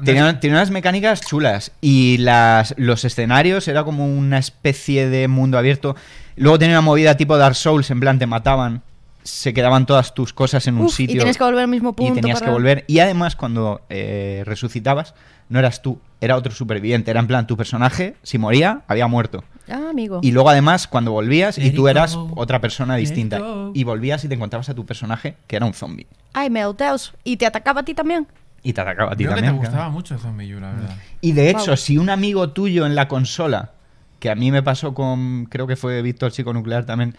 unas mecánicas chulas. Y las, los escenarios era como una especie de mundo abierto. Luego tenía una movida tipo Dark Souls, en plan te mataban se quedaban todas tus cosas en un sitio. Y tenías que volver al mismo punto. Y tenías que volver. Y además, cuando eh, resucitabas, no eras tú, era otro superviviente. Era en plan, tu personaje, si moría, había muerto. Ah, amigo. Y luego, además, cuando volvías, y tú eras otra persona distinta. Y volvías y te encontrabas a tu personaje, que era un zombie. Ay, ¿Y te atacaba a ti también? Y te atacaba a ti también. Que te gustaba mucho el zombie, la verdad. Mm. Y de hecho, si un amigo tuyo en la consola, que a mí me pasó con. Creo que fue Víctor Chico Nuclear también,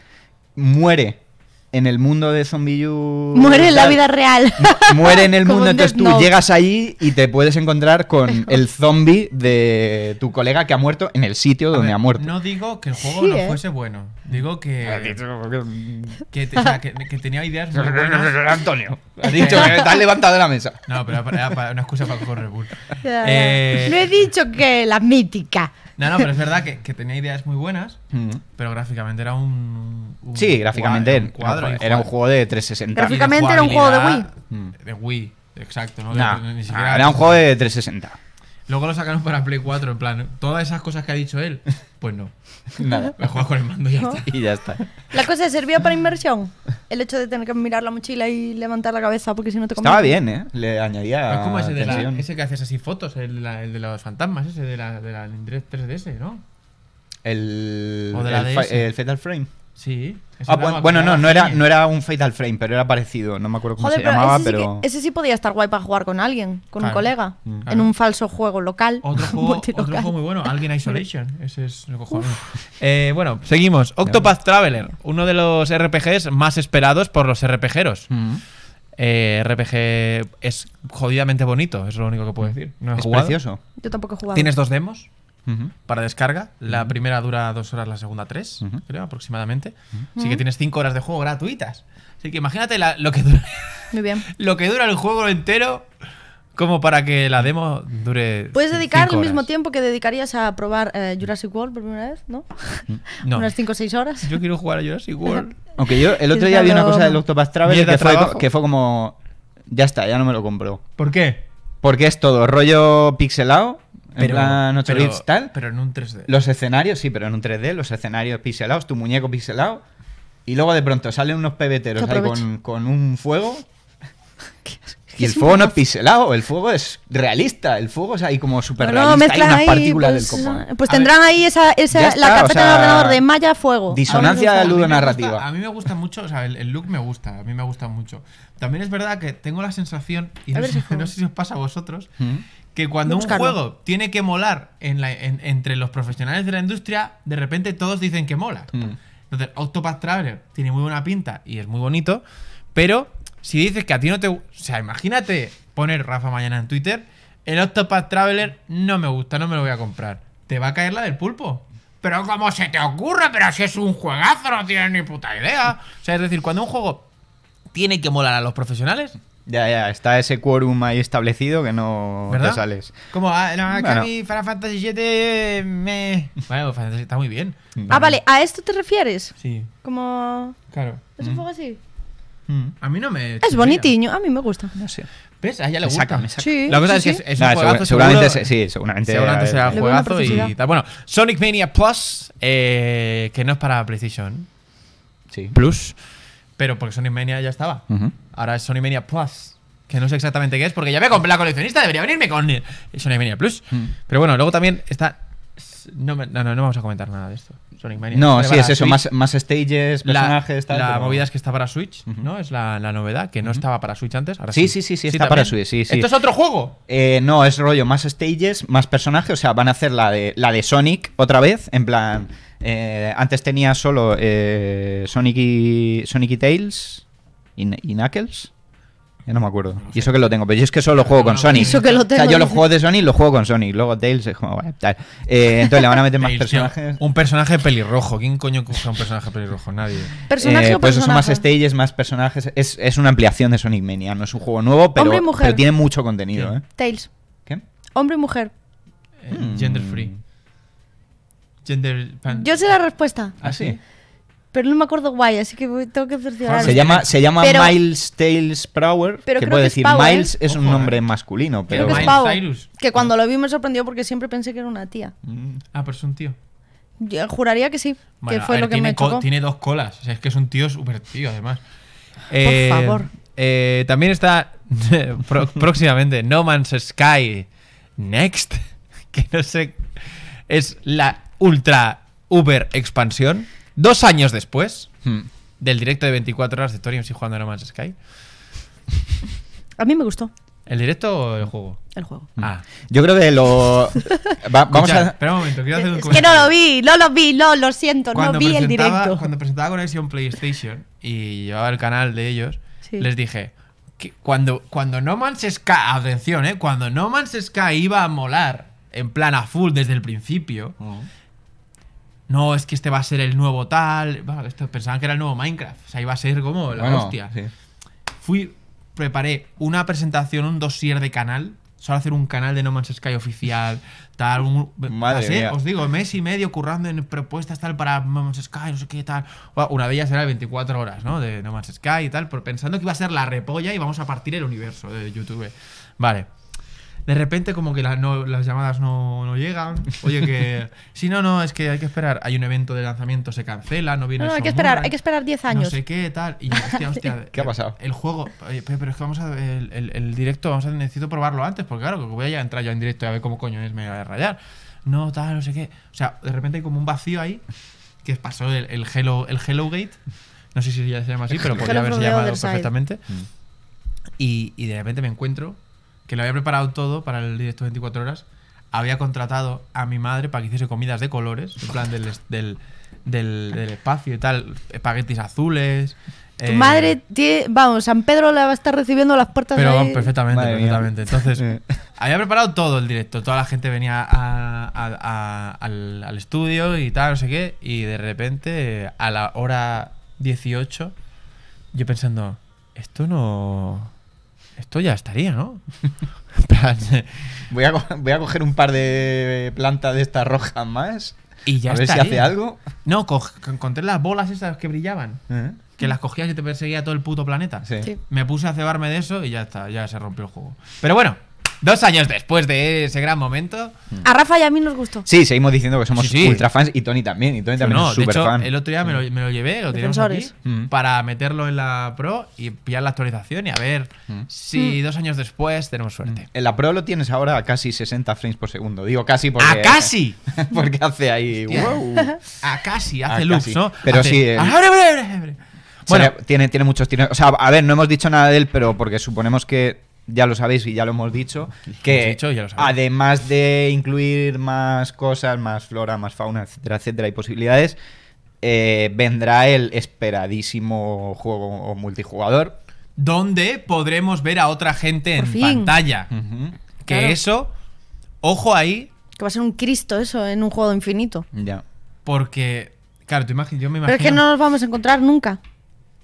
muere en el mundo de Zombiyu. Muere en la vida real. Muere en el [LAUGHS] mundo, entonces tú llegas allí y te puedes encontrar con el zombie de tu colega que ha muerto en el sitio donde ha muerto. No digo que el juego no ¿eh? fuese bueno, digo que. que, tenía ideas [LAUGHS] Antonio, has dicho [LAUGHS] que te has levantado la mesa. No, pero una excusa para correr bull. Eh, no he dicho que la mítica. No, no, pero es verdad que, tenía ideas muy buenas, mm. pero gráficamente era un. sí, gráficamente era un, cuadro, era, juego de 360. Gráficamente era un juego de Wii. Mm. De Wii, exacto, ¿no? era un juego de 360. Luego lo sacaron para Play 4, en plan, todas esas cosas que ha dicho él, pues no la [LAUGHS] con el mando y ya está. La cosa servía para inmersión. El hecho de tener que mirar la mochila y levantar la cabeza porque si no te Estaba bien, ¿eh? Le añadía. Es como ese, que haces así fotos, el de, el de, los fantasmas, ese de la, de 3DS, ¿no? El, el Fatal Frame. Sí. Ah, bueno, no, no era, no era un Fatal Frame, pero era parecido. No me acuerdo cómo se llamaba, pero. ese sí podía estar guay para jugar con alguien, con un colega, mm. en un falso juego local. Otro [LAUGHS] juego, muy bueno, Alguien Isolation. Ese es lo que Eh, bueno, seguimos. Octopath Traveler, uno de los RPGs más esperados por los RPGeros. Mm. Eh, RPG es jodidamente bonito, es lo único que puedo mm. decir. No Es Yo tampoco he jugado. ¿Tienes dos demos? para descarga. La primera dura dos horas, la segunda tres, creo, aproximadamente. Así que tienes cinco horas de juego gratuitas. Así que imagínate lo, que dura, [LAUGHS] Muy bien. lo que dura el juego entero como para que la demo dure. Puedes dedicar el mismo tiempo que dedicarías a probar eh, Jurassic World por primera vez, ¿no? [LAUGHS] Unas 5 o 6 horas. Yo quiero jugar a Jurassic [LAUGHS] World. Aunque yo el otro día vi una cosa del Octopath Travel que fue, que fue, como. Ya está, ya no me lo compro. ¿Por qué? Porque es todo rollo pixelado pero, en un 3D. Los escenarios, sí, pero en un 3D, los escenarios pixelados, tu muñeco pixelado. Y luego de pronto salen unos pebeteros ahí con, con, un fuego. [LAUGHS] y el fuego no es pixelado, el fuego es realista, el fuego es ahí como súper realista. No, unas pues, partículas pues, del como Pues tendrán ahí esa, esa la carpeta ordenador de malla fuego. Disonancia de ludonarrativa. narrativa a mí me gusta mucho, o sea, el, look me gusta, a mí me gusta mucho. También es verdad que tengo la sensación, y no, [LAUGHS] sé, si os pasa a vosotros, ¿Mm? que cuando un juego tiene que molar entre los profesionales de la industria, de repente todos dicen que mola. Hmm. Entonces, Octopath Traveler tiene muy buena pinta y es muy bonito, pero si dices que a ti no te... O sea, imagínate poner Rafa mañana en Twitter, el Octopath Traveler no me gusta, no me lo voy a comprar. Te va a caer la del pulpo. Pero ¿cómo se te ocurre? Pero si es un juegazo, no tienes ni puta idea. O sea, es decir, cuando un juego tiene que molar a los profesionales, ya, ya, está ese quórum ahí establecido que no te sales. Como, ah, no, a mí Final Fantasy VII eh, me... Bueno, Fantasy está muy bien. Ah, vale, ¿a esto te refieres? Sí. Como... Claro. ¿Es un mm. poco así? Mm. A mí no me... Es bonitinho, a mí me gusta. No sé. ¿Ves? A ella le gusta. Saca, Sí, La cosa es que es, un juegazo, seguramente, seguro, sí, seguramente, seguramente será un juegazo y tal. Bueno, Sonic Mania Plus, eh, que no es para Precision. Sí. Plus. Pero porque Sonic Mania ya estaba. Ahora es Sonic Mania Plus. Que no sé exactamente qué es, porque ya me compré la coleccionista, debería venirme con Sonic Mania Plus. Mm. Pero bueno, luego también está. no, no, no vamos a comentar nada de esto. No, sí, es eso, más, más, stages, personajes, la, movida es que está para Switch, ¿no? Es la, novedad, que no estaba para Switch antes. sí, sí, sí, sí, está para Switch, sí, ¿Esto es otro juego? Eh, no, es rollo, más stages, más personajes, o sea, van a hacer la de, la de Sonic otra vez, en plan... Eh, antes tenía solo eh, Sonic, y, Sonic Tails y Knuckles no me acuerdo. y eso que lo tengo, pero yo es que solo juego con Sony. Eso lo tengo. O sea, yo lo juego de Sony lo juego con Sony. Luego Tails es como, bueno, tal. Eh, entonces le van a meter más personajes. un personaje pelirrojo. ¿Quién coño usa un personaje pelirrojo? Nadie. Eh, ¿Personaje pues eso son más stages, más personajes. Es, es, una ampliación de Sonic Mania. No es un juego nuevo, pero, tiene mucho contenido. ¿eh? Tails. ¿Qué? Hombre y mujer. Eh, gender free. Mm. Gender Yo sé la respuesta. ¿Ah, sí? pero no me acuerdo guay, así que tengo que cerciorarme. Se llama, se llama Miles Tales Prower, pero que puede decir ¿eh? Miles es un nombre masculino, pero que, que cuando lo vi me sorprendió porque siempre pensé que era una tía. Mm. Ah, pero es un tío. Yo juraría que sí, que fue lo que tiene me Tiene dos colas, es que es un tío súper tío además. Por eh, favor. Eh, también está [LAUGHS] próximamente No Man's Sky Next, [LAUGHS] que no sé, es la ultra uber expansión. Dos años después hmm. del directo de 24 horas de Torium y jugando a No Man's Sky. A mí me gustó. ¿El directo o el juego? El juego. Hmm. Ah. Yo creo que lo. Espera un momento, quiero hacer un comentario. es que no lo vi, no lo vi, no, lo siento, no vi el directo. Cuando presentaba con Conexión PlayStation y llevaba el canal de ellos, les dije. cuando, cuando No Man's Sky. Atención, eh. Cuando No Man's Sky iba a molar en plan a full desde el principio. Oh no, es que este va a ser el nuevo tal. esto, pensaban que era el nuevo Minecraft. O sea, iba a ser como la hostia. Fui, preparé una presentación, un dossier de canal. Solo hacer un canal de No Man's Sky oficial, tal. Un, Os digo, mes y medio currando en propuestas tal para No Man's Sky, no sé qué, tal. una de ellas era 24 horas, ¿no? De No Man's Sky y tal, pero pensando que iba a ser la repolla y vamos a partir el universo de YouTube. Vale de repente como que las llamadas no, llegan. Oye, que [LAUGHS] si no, no, es que hay que esperar. Hay un evento de lanzamiento, se cancela, no viene... No, no hay que esperar, hay que esperar 10 años. No sé qué, tal. Y hostia, [LAUGHS] hostia. ¿Qué ha pasado? El juego... pero es que vamos a... El, directo, vamos a... Necesito probarlo antes, porque claro, que voy a entrar yo en directo y a ver cómo coño es, me voy a rayar. No, tal, no sé qué. O sea, de repente hay como un vacío ahí, que pasó el, Hello, el Hello Gate. No sé si ya se llama así, pero podría haberse llamado perfectamente. Mm. y de repente me encuentro que lo había preparado todo para el directo 24 horas, había contratado a mi madre para que hiciese comidas de colores, en plan del, espacio y tal, espaguetis azules. Tu eh, madre vamos, San Pedro le va a estar recibiendo las puertas Pero de... perfectamente, perfectamente. Entonces, [LAUGHS] había preparado todo el directo. Toda la gente venía al, estudio y tal, no sé qué. Y de repente, a la hora 18, yo pensando, esto no esto ya estaría, ¿no? [LAUGHS] voy, a, voy a coger un par de plantas de estas rojas más. Y ya a ver si hace algo. No, encontré las bolas esas que brillaban. ¿Eh? Que las cogías y te perseguía todo el puto planeta. Sí. Me puse a cebarme de eso y ya está, ya se rompió el juego. Pero bueno, Dos años después de ese gran momento. A Rafa y a mí nos gustó. Sí, seguimos diciendo que somos ultra fans y Tony también. Y Tony también no, es super fan. El otro día me lo, mm. llevé, mm. para meterlo en la Pro y pillar la actualización y a ver mm. si dos años después tenemos suerte. En la Pro lo tienes ahora a casi 60 frames por segundo. Digo casi porque. ¡A casi! [LAUGHS] porque hace ahí. [LAUGHS] a casi, hace luz ¿no? Pero sí. Eh, bueno, tiene, tiene muchos tiene, O sea, a ver, no hemos dicho nada de él, pero porque suponemos que ya lo sabéis y ya lo hemos dicho, que además de incluir más cosas, más flora, más fauna, etcétera, etcétera, y posibilidades, eh, vendrá el esperadísimo juego multijugador. Donde podremos ver a otra gente en pantalla. Que eso, ojo ahí. Que va a ser un Cristo eso en un juego infinito. Ya. Porque, claro, te imagino, yo me imagino. Pero es que no nos vamos a encontrar nunca.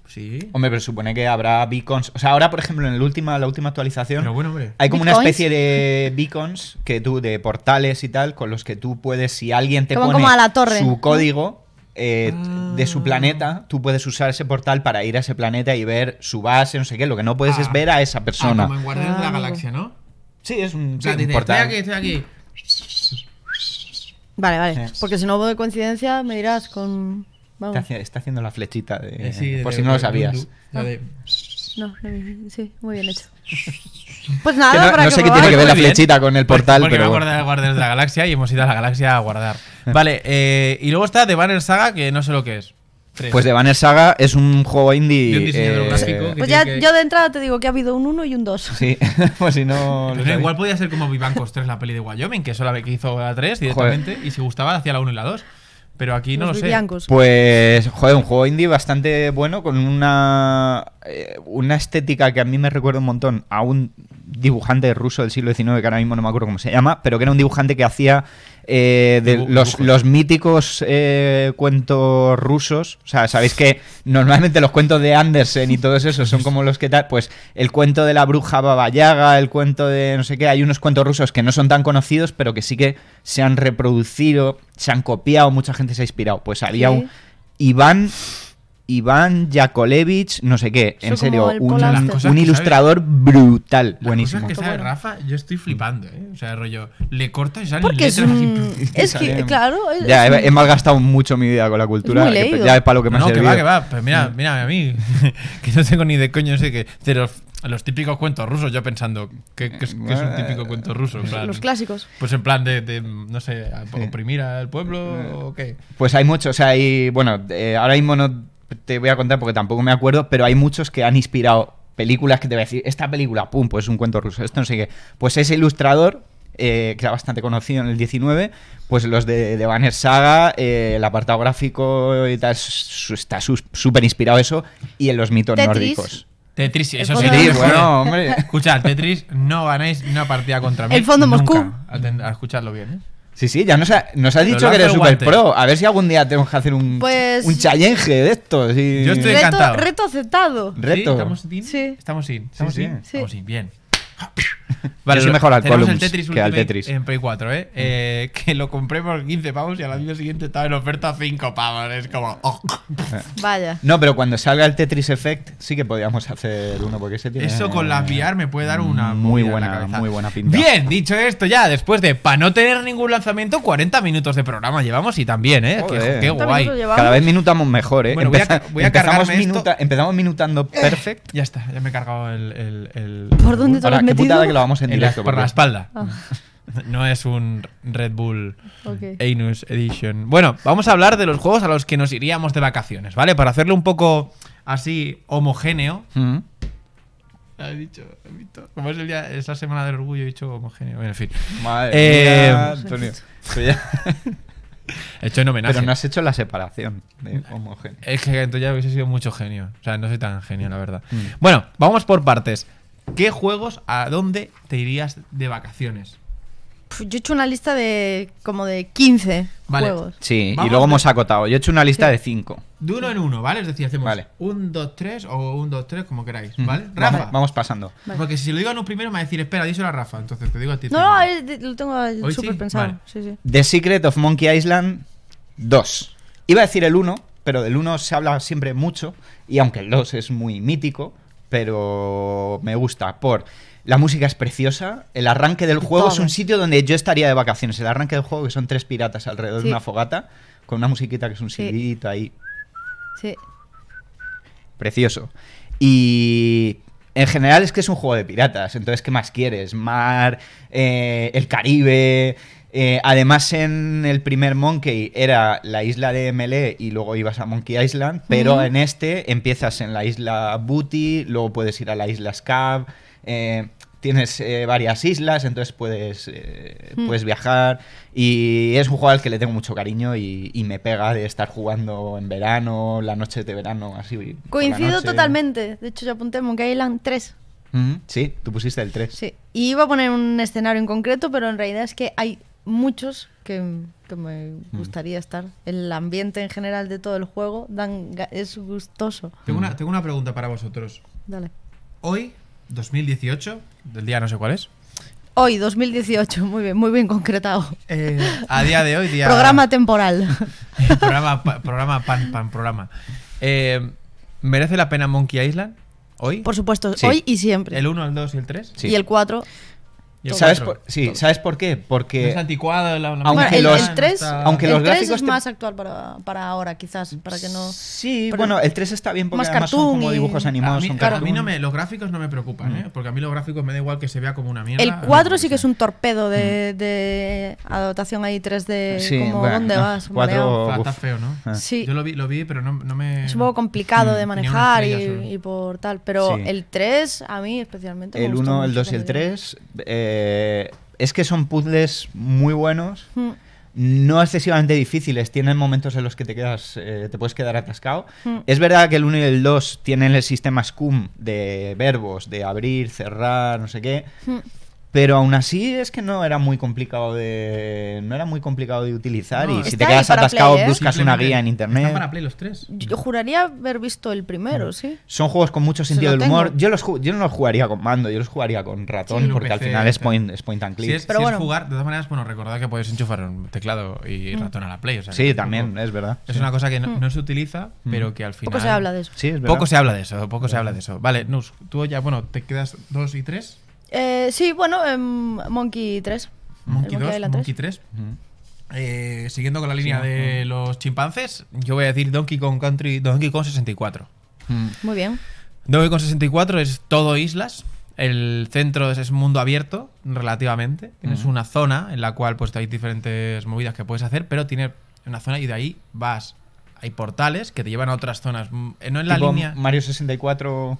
Sí. Hombre, pero supone que habrá beacons. O sea, ahora, por ejemplo, en la última, la última actualización, hay como una especie de beacons que tú, de portales y tal, con los que tú puedes, si alguien te pone su código, eh, de su ah. planeta, tú puedes usar ese portal para ir a ese planeta y ver su base, no sé qué. Lo que no puedes ah. es ver a esa ah, persona. como en de la Galaxia, ¿no? Sí, es un, portal. aquí, Vale, vale. Porque si no hubo de coincidencia, me dirás con. Está, haciendo la flechita de, eh, por si no lo sabías. Ah. No, sí, muy bien hecho. Pues nada, que no, no sé qué tiene que ver la flechita con el portal, porque, pero. Porque bueno. de la Galaxia y hemos ido a la Galaxia a guardar. Vale, eh, y luego está The Banner Saga, que no sé lo que es. Pues The Banner Saga es un juego indie. Eh, gráfico pues ya, yo de entrada te digo que ha habido un 1 y un 2. Sí, [LAUGHS] pues si no. Pues igual podía ser como Vivancos 3, la peli de Wyoming, que solo que hizo la 3 directamente y si gustaba hacía la 1 y la 2. Pero aquí no lo sé. Pues, joder, un juego indie bastante bueno con una, eh, una estética que a mí me recuerda un montón a un dibujante ruso del siglo XIX que ahora mismo no me acuerdo cómo se llama, pero que era un dibujante que hacía eh, de los, míticos eh, cuentos rusos. O sea, sabéis que normalmente los cuentos de Andersen y todos esos son como los que tal. Pues el cuento de la bruja Baba Yaga, el cuento de no sé qué. Hay unos cuentos rusos que no son tan conocidos, pero que sí que se han reproducido, se han copiado, mucha gente se ha inspirado. Pues había un. Iván Iván Jakolevich, no sé qué. en serio, un, ilustrador brutal. buenísimo. es que Rafa, yo estoy flipando, ¿eh? O sea, rollo, le corta y sale letras es, es que, claro. ya, he, malgastado mucho mi vida con la cultura. ya es para lo que me ha no, que va, que va. Pues mira, mira a mí, [LAUGHS] que no tengo ni de coño, sé qué. de los, típicos cuentos rusos, yo pensando que, es, un eh, típico cuento ruso. los clásicos. Pues en plan de, no sé, oprimir al pueblo o qué. Pues hay muchos, o sea, hay, bueno, eh, ahora mismo no te voy a contar porque tampoco me acuerdo, pero hay muchos que han inspirado películas que te voy a decir, esta película, pum, pues es un cuento ruso, esto no sé qué. Pues ese ilustrador, eh, que era bastante conocido en el 19, pues los de, de Banner Saga, eh, el apartado gráfico y tal, está súper inspirado eso, y en los mitos nórdicos. Tetris, eso sí. Tetris, bueno, hombre. Escuchad, Tetris, no ganáis una partida contra mí. El fondo Moscú. A, escucharlo bien, ¿eh? Sí, sí, ya nos, ha, nos has dicho que eres super pro. A ver si algún día tenemos que hacer un, pues un challenge de esto. Yo estoy reto, encantado. Reto aceptado. Reto. ¿Estamos in? Sí. Estamos sí, Bien. Vale, es mejor al Columns el Tetris que al Tetris. En Play 4, ¿eh? ¿eh? Que lo compré por 15 pavos y al año siguiente estaba en oferta 5 pavos. Es como. Oh. [LAUGHS] Vaya. No, pero cuando salga el Tetris Effect, sí que podríamos hacer uno, porque ese tiene. Eso con la mm, VR me puede dar una. Muy buena, muy buena pinta. Bien, dicho esto, ya después de. Para no tener ningún lanzamiento, 40 minutos de programa llevamos y también, ¿eh? Qué, guay. Cada vez minutamos mejor, ¿eh? Bueno, voy a, empezamos, minutando eh, perfect. Ya está, ya me he cargado el. ¿Por dónde te putada que lo vamos en, directo. por la espalda. Ah. [LAUGHS] No es un Red Bull Anus Edition. Bueno, vamos a hablar de los juegos a los que nos iríamos de vacaciones, ¿vale? Para hacerlo un poco así homogéneo. Mm dicho, Como es el día, es la semana del orgullo, he dicho homogéneo. en fin. Madre eh, [LAUGHS] Antonio. he hecho en homenaje. Pero no has hecho la separación homogéneo. Es que entonces ya hubiese sido mucho genio. O sea, no soy tan genio, la verdad. Mm. Bueno, vamos por partes. ¿Qué juegos a dónde te irías de vacaciones? Yo he hecho una lista de como de 15 vale. juegos. Sí, y luego hemos acotado. Yo he hecho una lista de 5. De uno en uno, ¿vale? Es decir, hacemos vale. un, dos, tres o un, dos, tres, como queráis, ¿vale? Rafa. Vamos, pasando. Porque si lo digo a uno primero me va a decir, espera, díselo a Rafa. Entonces te digo a ti. No, lo tengo súper pensado. Sí, sí. The Secret of Monkey Island 2. Iba a decir el 1, pero del 1 se habla siempre mucho. Y aunque el 2 es muy mítico, pero me gusta por la música es preciosa. El arranque del juego es un sitio donde yo estaría de vacaciones. El arranque del juego, que son tres piratas alrededor de una fogata, con una musiquita que es un sí. ahí. Sí. Precioso. Y en general es que es un juego de piratas. Entonces, ¿qué más quieres? Mar, eh, el Caribe, eh, además, en el primer Monkey era la isla de Melee y luego ibas a Monkey Island, pero en este empiezas en la isla Booty, luego puedes ir a la isla Scab. Eh, tienes eh, varias islas, entonces puedes, puedes viajar. Y es un juego al que le tengo mucho cariño y, me pega de estar jugando en verano, la noche de verano, así. Coincido totalmente. De hecho, yo apunté Monkey Island 3. Sí, tú pusiste el 3. Sí. Y iba a poner un escenario en concreto, pero en realidad es que hay muchos que, me gustaría estar. El ambiente en general de todo el juego dan, es gustoso. Tengo una, tengo una pregunta para vosotros. Dale. Hoy, 2018, del día no sé cuál es. Hoy, 2018, muy bien, muy bien concretado. Eh, a día de hoy, día... programa temporal. [LAUGHS] Eh, programa, programa, pan, pan, programa. Eh, ¿Merece la pena Monkey Island? ¿Hoy? Por supuesto, hoy y siempre. ¿El 1, el 2 y el 3? Y el 4. ¿Sabes por, ¿Sabes por qué? Porque. es anticuado la, aunque los, gráficos 3, aunque el 3 es más actual para, ahora, quizás. Para que no. Sí, pero bueno, el 3 está bien porque más además son como dibujos animados. a mí no me, los gráficos no me preocupan, mm. ¿eh? Porque a mí los gráficos me da igual que se vea como una mierda. El 4 sí que es un torpedo de, mm. de adaptación ahí 3D. Sí, como, ¿dónde vas? 4, ah, está, feo, ¿no? Ah. Sí. Yo lo vi, pero no, me. Es un poco complicado mm. de manejar y, y, por tal. Pero el 3, a mí especialmente. El 1, el 2 y el 3 eh, es que son puzzles muy buenos. Mm. no excesivamente difíciles, tienen momentos en los que te quedas eh, te puedes quedar atascado. Mm. Es verdad que el 1 y el 2 tienen el sistema SCUM de verbos, de abrir, cerrar, no sé qué. Mm. Pero aún así es que no era muy complicado de no era muy complicado de utilizar y si te quedas atascado ¿eh? buscas una guía en internet. para Play los tres. Yo juraría haber visto el primero, sí. Son juegos con mucho sentido del humor. Yo los yo no los jugaría con mando, yo los jugaría con ratón porque al final es point, and click. Si es, Pero bueno. jugar, de todas maneras, bueno, recordad que podéis enchufar un teclado y mm. ratón a la Play, Sí, también es verdad. Es una cosa que no, mm. se utiliza, mm. pero que al final Poco se habla de eso. Poco se habla de eso, poco se habla de eso. Vale, Nus, tú ya, bueno, te quedas dos y tres. Eh, sí, bueno, em, Monkey 3. Monkey, 2, Monkey, 3. Eh, siguiendo con la línea de los chimpancés, yo voy a decir Donkey Kong Country, Donkey Kong 64. Muy bien. Donkey Kong 64 es todo islas. El centro es, mundo abierto, relativamente. Tienes una zona en la cual pues hay diferentes movidas que puedes hacer, pero tiene una zona y de ahí vas. Hay portales que te llevan a otras zonas. Mm, eh, no en la línea. Mario 64.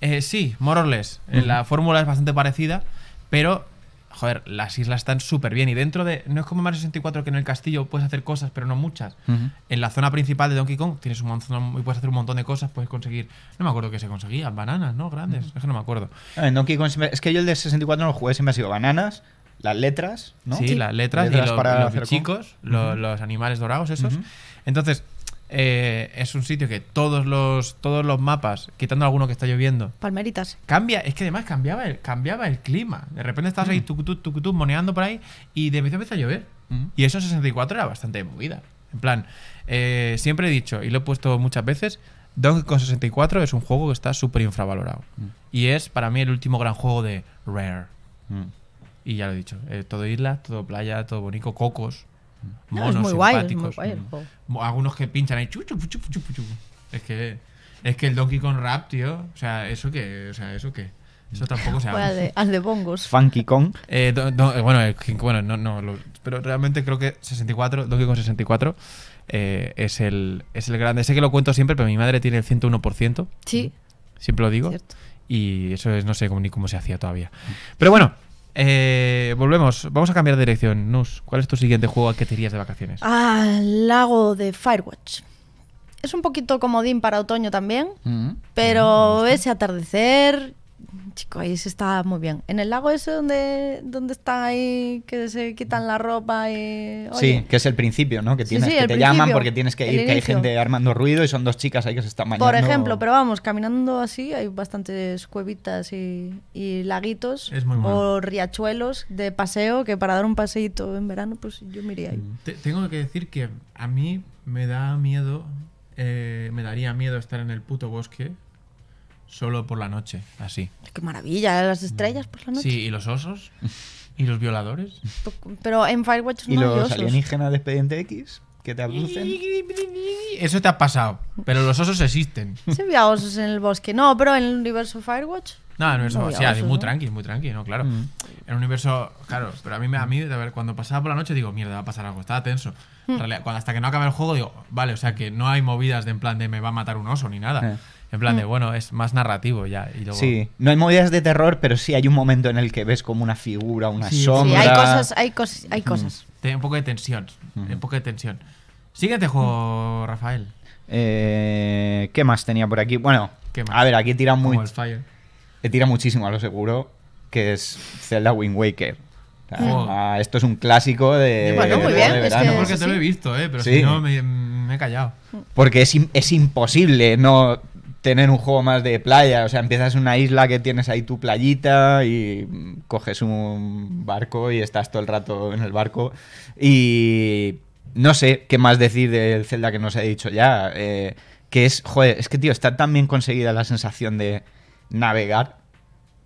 Eh, sí, more eh, La fórmula es bastante parecida, pero joder, las islas están súper bien. Y dentro de. No es como Mario 64 que en el castillo puedes hacer cosas, pero no muchas. En la zona principal de Donkey Kong tienes un montón y puedes hacer un montón de cosas, puedes conseguir. No me acuerdo qué se conseguía, bananas, ¿no? Grandes, es que no me acuerdo. Ah, en Donkey Kong es que yo el de 64 no lo jugué, siempre ha sido bananas. Las letras, ¿no? Sí, las letras, y los, chicos, los animales dorados, esos. Entonces, eh, es un sitio que todos los, todos los mapas, quitando alguno que está lloviendo. Palmeritas. Cambia, es que además cambiaba el, cambiaba el clima. De repente estás ahí mm. tucutú, moneando por ahí y de vez empieza a llover. Mm. Y eso en 64 era bastante movida. En plan, eh, siempre he dicho, y lo he puesto muchas veces, Donkey Kong 64 es un juego que está súper infravalorado. Mm. Y es para mí el último gran juego de Rare. Y ya lo he dicho, eh, todo isla todo playa, todo bonito, cocos es muy guay, mm. Algunos que pinchan ahí. es que es que el Donkey Kong Rap, tío. O sea, eso que, o sea, eso que. Eso tampoco se habla. Al, de, bongos. [LAUGHS] Funky Kong. Eh, bueno, bueno, no, no, pero realmente creo que 64, Donkey Kong 64 eh, es, el, es el grande. Sé que lo cuento siempre, pero mi madre tiene el 101%. Sí. Siempre lo digo. Y eso es, no sé cómo, ni cómo se hacía todavía. Pero bueno, eh, volvemos, vamos a cambiar de dirección. Nus, ¿cuál es tu siguiente juego al que te irías de vacaciones? Al lago de Firewatch. Es un poquito comodín para otoño también, mm. pero ese atardecer chico, ahí se está muy bien. En el lago ese donde, donde están ahí, que se quitan la ropa y... Sí, que es el principio, ¿no? Que, tienes, que te llaman porque tienes que ir, que hay gente armando ruido y son dos chicas ahí que se están bañando. Por ejemplo, pero vamos, caminando así hay bastantes cuevitas y, laguitos o riachuelos de paseo que para dar un paseíto en verano, pues yo me iría ahí. Mm. tengo que decir que a mí me da miedo, eh, me daría miedo estar en el puto bosque solo por la noche, así. Qué maravilla, ¿eh? las estrellas por la noche. Sí, y los osos. ¿Y los violadores? Pero en Firewatch no ¿Y los alienígenas de Expediente X? Que te abducen. Eso te ha pasado. Pero los osos existen. Sí, [LAUGHS] había osos en el bosque. No, pero en el universo Firewatch. No, en el universo. sí, muy tranquilo tranqui, muy tranqui, ¿no? Claro. Mm. En el universo. Claro, pero a mí, a mí, de ver, cuando pasaba por la noche digo, mierda, va a pasar algo. Estaba tenso. Mm. cuando, hasta que no acaba el juego digo, vale, o sea que no hay movidas de en plan de me va a matar un oso ni nada. Eh. En plan de, mm. bueno, es más narrativo ya. Sí, no hay movidas de terror, pero sí hay un momento en el que ves como una figura, una sombra. Sí, hay cosas, hay, hay cosas. Un poco de tensión, un poco de tensión. Siguiente juego, Rafael. Eh, ¿Qué más tenía por aquí? Bueno, a ver, aquí tira muy... He tira muchísimo, a lo seguro, que es Zelda Wind Waker. Oh. Ah, esto es un clásico de, bueno, muy bien, Es porque te lo he visto, eh, pero si no me, he callado. Porque es, es imposible no tener un juego más de playa. O sea, empiezas una isla que tienes ahí tu playita y coges un barco y estás todo el rato en el barco. Y no sé qué más decir del Zelda que nos he ha dicho ya. Eh, que es, joder, es que, tío, está tan bien conseguida la sensación de navegar.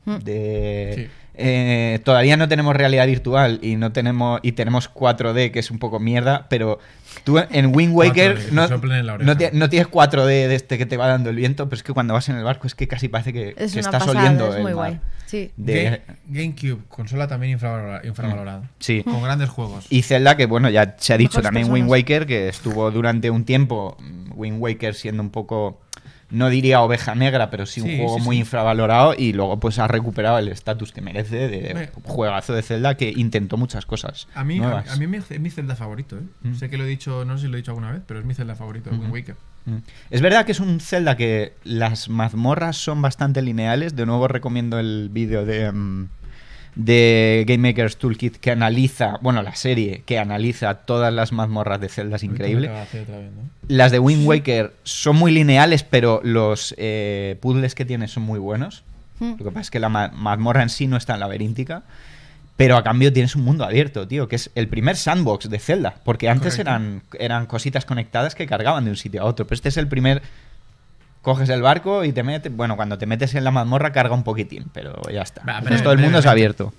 Mm. De... Eh, todavía no tenemos realidad virtual y no tenemos y tenemos 4D que es un poco mierda, pero tú en Wind Waker no, tienes 4D de este que te va dando el viento, pero es que cuando vas en el barco es que casi parece que, se que estás GameCube, consola también infravalorada, mm, Sí. Con grandes juegos. Y Zelda, que bueno, ya se ha dicho también Wind Waker, que estuvo durante un tiempo mm, Wind Waker siendo un poco no diría oveja negra, pero sí, un juego muy infravalorado y luego pues ha recuperado el estatus que merece de juegazo de Zelda que intentó muchas cosas. A mí, A, mí es mi Zelda favorito, ¿eh? mm. Sé que lo he dicho, no sé si lo he dicho alguna vez, pero es mi Zelda favorito, mm-hmm. Wind Waker. Mm. Es verdad que es un Zelda que las mazmorras son bastante lineales. De nuevo recomiendo el vídeo de... Mm, de Game Maker's Toolkit que analiza, bueno, la serie que analiza todas las mazmorras de Zelda es increíble. Las de Wind Waker son muy lineales, pero los eh, puzzles que tiene son muy buenos. Hmm. Lo que pasa es que la mazmorra en sí no está la laberíntica. Pero a cambio tienes un mundo abierto, tío, que es el primer sandbox de Zelda. Porque antes eran, eran cositas conectadas que cargaban de un sitio a otro. Pero este es el primer coges el barco y te metes. Bueno, cuando te metes en la mazmorra carga un poquitín, pero ya está. Pues todo el mundo es abierto.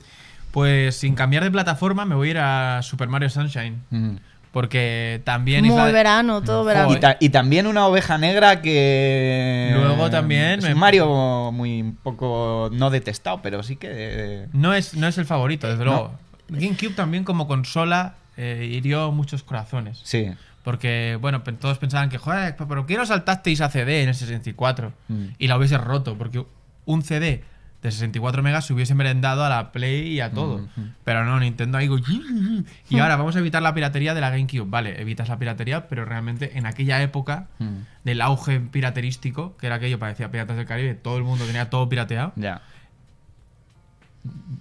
Pues sin cambiar de plataforma me voy a ir a Super Mario Sunshine. Mm. Porque también. Muy de... verano, todo verano. Y, también una oveja negra que. Luego también. Es Mario muy poco. No detestado, pero sí que. Eh, no es, no es el favorito, desde luego. GameCube también como consola eh, hirió muchos corazones. Sí. Porque, bueno, todos pensaban que, joder, ¿por qué no saltasteis a CD en el 64? Mm. Y la hubiese roto, porque un CD de 64 megas se hubiese merendado a la Play y a todo. Mm, mm. Pero no, Nintendo ahí... Y ahora vamos a evitar la piratería de la GameCube. Vale, evitas la piratería, pero realmente en aquella época del auge piraterístico, que era aquello, parecía Piratas del Caribe, todo el mundo tenía todo pirateado. Ya.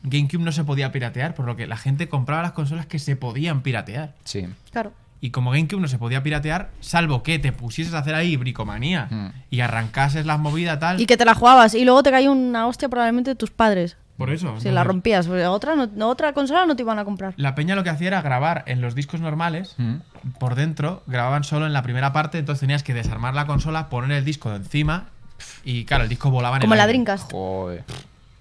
GameCube no se podía piratear, por lo que la gente compraba las consolas que se podían piratear. Sí. Claro. Y como GameCube no se podía piratear, salvo que te pusieses a hacer ahí bricomanía hmm. y arrancases las movidas tal. Y que te la jugabas y luego te caía una hostia probablemente de tus padres. Por eso. Si la rompías, pues, otra, otra consola no te iban a comprar. La peña lo que hacía era grabar en los discos normales, hmm. por dentro, grababan solo en la primera parte, entonces tenías que desarmar la consola, poner el disco de encima y claro, el disco volaba en Como la aire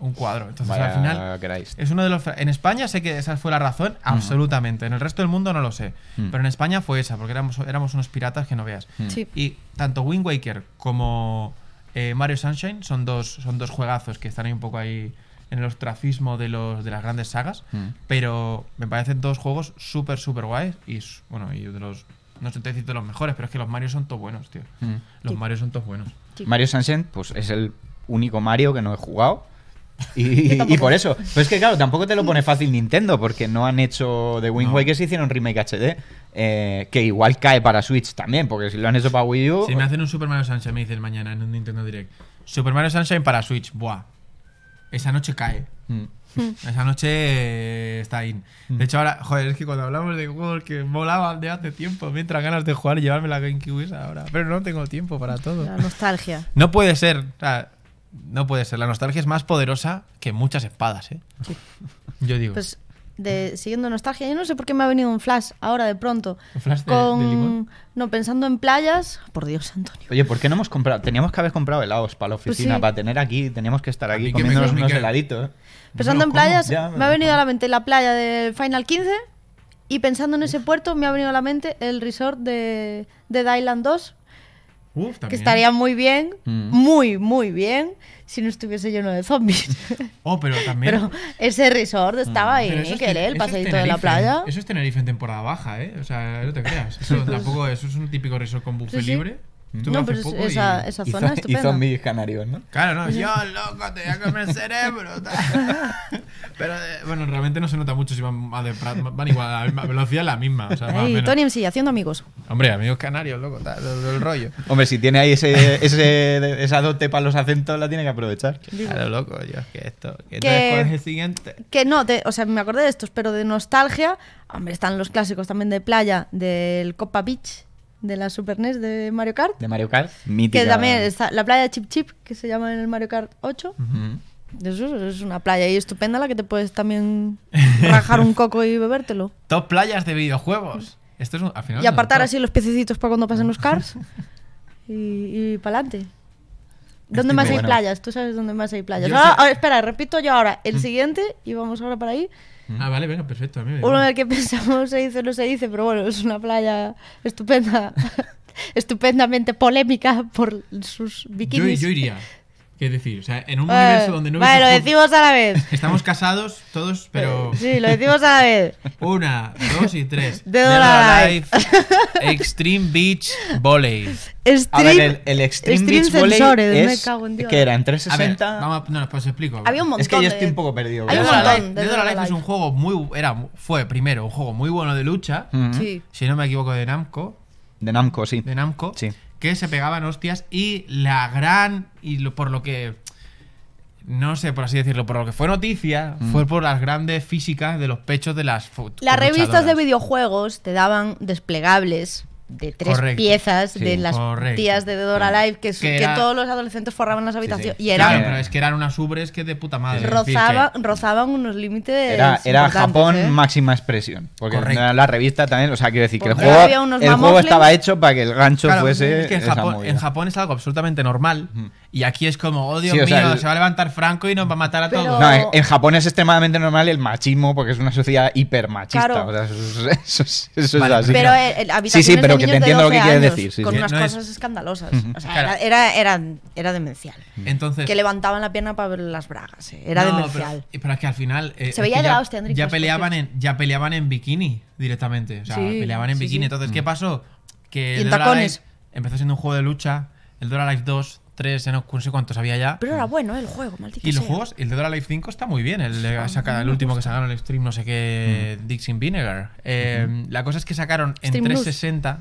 un cuadro. Entonces, al final, es uno de los. En España sé que esa fue la razón, absolutamente. En el resto del mundo no lo sé. Mm. Pero en España fue esa, porque éramos, éramos unos piratas que no veas. Mm. Y tanto Wind Waker como eh, Mario Sunshine son dos, son dos juegazos que están ahí un poco ahí en el ostracismo de, los, de las grandes sagas. Mm. Pero me parecen dos juegos súper, súper guays. Y bueno, y de los no sé te decir de los mejores, pero es que los Mario son todos buenos, tío. Los Mario son todos buenos. Mario Sunshine, pues es el único Mario que no he jugado. [LAUGHS] Y, por eso. Pero es que claro, tampoco te lo pone fácil Nintendo, porque no han hecho de Wind no. Waker se hicieron remake HD. Eh, que igual cae para Switch también, porque si lo han hecho para Wii U. Si me eh. hacen un Super Mario Sunshine, me dicen mañana en un Nintendo Direct. Super Mario Sunshine para Switch, buah. Esa noche cae. Mm. Mm. Esa noche eh, está ahí mm. De hecho, ahora, joder, es que cuando hablamos de juegos que volaban de hace tiempo, Mientras ganas de jugar y llevarme la GameCube esa ahora. Pero no tengo tiempo para todo. La nostalgia. No puede ser. O sea, no puede ser. La nostalgia es más poderosa que muchas espadas, ¿eh? Sí. Yo digo. Pues de, siguiendo nostalgia, yo no sé por qué me ha venido un flash ahora de pronto. No, pensando en playas. Por Dios, Antonio. Oye, ¿por qué no hemos comprado? Teníamos que haber comprado helados para la pues oficina, para tener aquí. Teníamos que estar aquí comiéndonos unos heladitos. ¿eh? Pensando pues en playas, me, ha venido a la mente la playa del Final 15. Y pensando en ese puerto, me ha venido a la mente el resort de, de Dylan 2, que estaría muy bien, mm. muy, muy bien, si no estuviese lleno de zombies. [LAUGHS] Oh, pero también. Pero ese resort mm. estaba ahí, que el pasadito de la ¿eh? playa. Eso es Tenerife en temporada baja, ¿eh? O sea, no te creas. Eso [LAUGHS] tampoco, eso es un típico resort con buffet libre no, pero esa, zona es estupenda. Y son mis canarios, ¿no? Claro, no, yo loco, te voy a comer el cerebro. [LAUGHS] pero eh, bueno, realmente no se nota mucho si van, a de, van igual la misma velocidad, la misma. O sea, Tony sigue haciendo amigos. Hombre, amigos canarios, loco, tal, el, rollo. Hombre, si tiene ahí ese, ese, esa dote para los acentos, la tiene que aprovechar. Claro, loco, yo es que esto. Que, el siguiente? Que no, o sea, me acordé de estos, pero de nostalgia. Hombre, están los clásicos también de playa, del Copa Beach de la Super NES de Mario Kart. De Mario Kart, mítica. Que también está la playa Chip Chip, que se llama en el Mario Kart 8. es una playa y estupenda la que te puedes también [LAUGHS] rajar un coco y bebértelo. Top playas de videojuegos. y apartar así los piececitos para cuando pasen los [LAUGHS] cars. y, y para adelante. ¿Dónde más hay playas? Tú sabes dónde más hay playas. espera, repito yo ahora el siguiente y vamos ahora para ahí. Ah, vale, venga, perfecto. A mí Uno del que [LAUGHS] pensamos se dice, o no se dice, pero bueno, es una playa estupenda, [LAUGHS] estupendamente polémica por sus bikinis. yo iría. ¿Qué decir? O sea, en un universo donde no... Vale, lo decimos a la vez. [LAUGHS] Estamos casados todos, pero... Sí, lo decimos a la vez. [LAUGHS] Una, dos y tres. De la [LAUGHS] Life. Extreme Beach Volley. Extreme, a ver, el, Extreme, Beach Volley ¿Qué era? ¿En 360? A no, pues explico. Había un montón Es que yo estoy un poco perdido. Hay un Dead or Life. es un juego muy... Era, fue, primero, un juego muy bueno de lucha. Sí. Si no me equivoco, de Namco. De Namco, sí. De Namco. Sí que se pegaban hostias y la gran, y lo, por lo que, no sé, por así decirlo, por lo que fue noticia, mm. fue por las grandes físicas de los pechos de las Las revistas de videojuegos te daban desplegables de tres piezas de las tías de Dora Life Live que, todos los adolescentes forraban las habitaciones. Y eran. Claro, pero es que eran unas ubres que de puta madre. rozaban unos límites. Era, era Japón ¿eh? máxima expresión. Porque la revista también. O sea, quiero decir que el, juego, estaba hecho para que el gancho fuese. Es que en, Japón, es algo absolutamente normal. Y aquí es como, oh Dios mío, se va a levantar Franco y nos va a matar a todos. No, en, Japón es extremadamente normal el machismo porque es una sociedad hipermachista. eso, es [LAUGHS] así. Pero eh, eh, sí, sí, pero que te entiendo lo que quieres decir. con unas cosas escandalosas. era, demencial. que levantaban la pierna para ver las bragas. Eh, era demencial. Pero, es que al final. se veía ya peleaban, en, ya peleaban en bikini directamente. O sea, peleaban en bikini. Entonces, ¿qué mm. pasó? Que. Empezó siendo un juego de lucha. El Dora Life 2 3, en no, sé cuántos había ya. Pero era bueno ¿eh? el juego, maldito. Y los juegos, el de Dora Life 5 está muy bien. El, eh, el último que sacaron el stream, no sé qué, mm. Dixon Vinegar. Eh, la cosa es que sacaron en 360,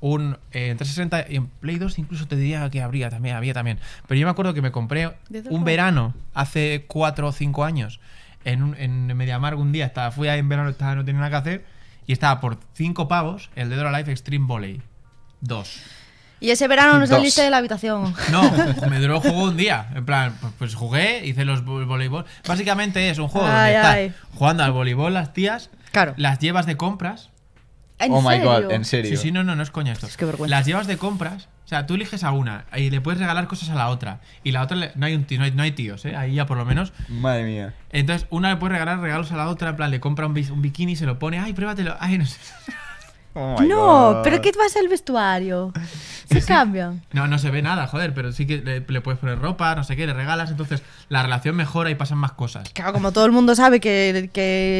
un, en 360 y en Play 2 incluso te diría que habría también, había también. Pero yo me acuerdo que me compré un verano hace 4 o 5 años en, un, en un día, estaba, fui ahí en verano, estaba, no tenía nada que hacer, y estaba por 5 pavos el de Dora Life Extreme Volley 2. Y ese verano no saliste de la habitación. [LAUGHS] No, me duró un día. En plan, pues, pues jugué, hice los voleibol. Básicamente es un juego donde jugando al voleibol las tías, Claro. las llevas de compras. ¿En Oh my serio? god, en serio. Sí, no, no, no es coña esto. Las llevas de compras. O sea, tú eliges a una y le puedes regalar cosas a la otra. Y la otra, no, hay un no, hay, tíos, ¿eh? Ahí ya por lo menos. Madre mía. Entonces, una le puede regalar regalos a la otra. En plan, le compra un, un bikini, se lo pone. Ay, pruébatelo. Ay, no sé. [LAUGHS] Oh no, pero ¿qué pasa el vestuario? Se No, no se ve nada, joder, pero sí que le, puedes poner ropa, no sé qué, le regalas, entonces la relación mejora y pasan más cosas. Claro, como todo el mundo sabe que,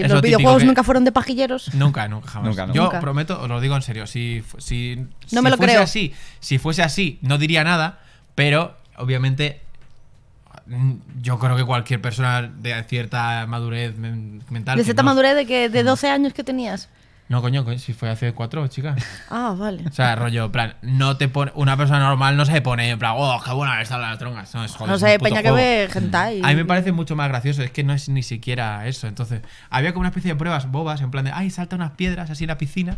los videojuegos nunca fueron de pajilleros. Nunca, nunca, jamás. Yo prometo, os lo digo en serio, si, si, no me lo fuese así, si fuese así, no diría nada, pero obviamente yo creo que cualquier persona de cierta madurez mental. ¿De cierta madurez de que de 12 años que tenías? No, coño, si fue hace cuatro, chicas. Ah, vale. O sea, rollo, plan, no te pone, una persona normal no se pone, en plan, oh, qué buena están las trongas. No, es No sé, peña que ve A mí me parece mucho más gracioso, es que no es ni siquiera eso. Entonces, había como una especie de pruebas bobas, en plan de, ay, salta unas piedras así en la piscina,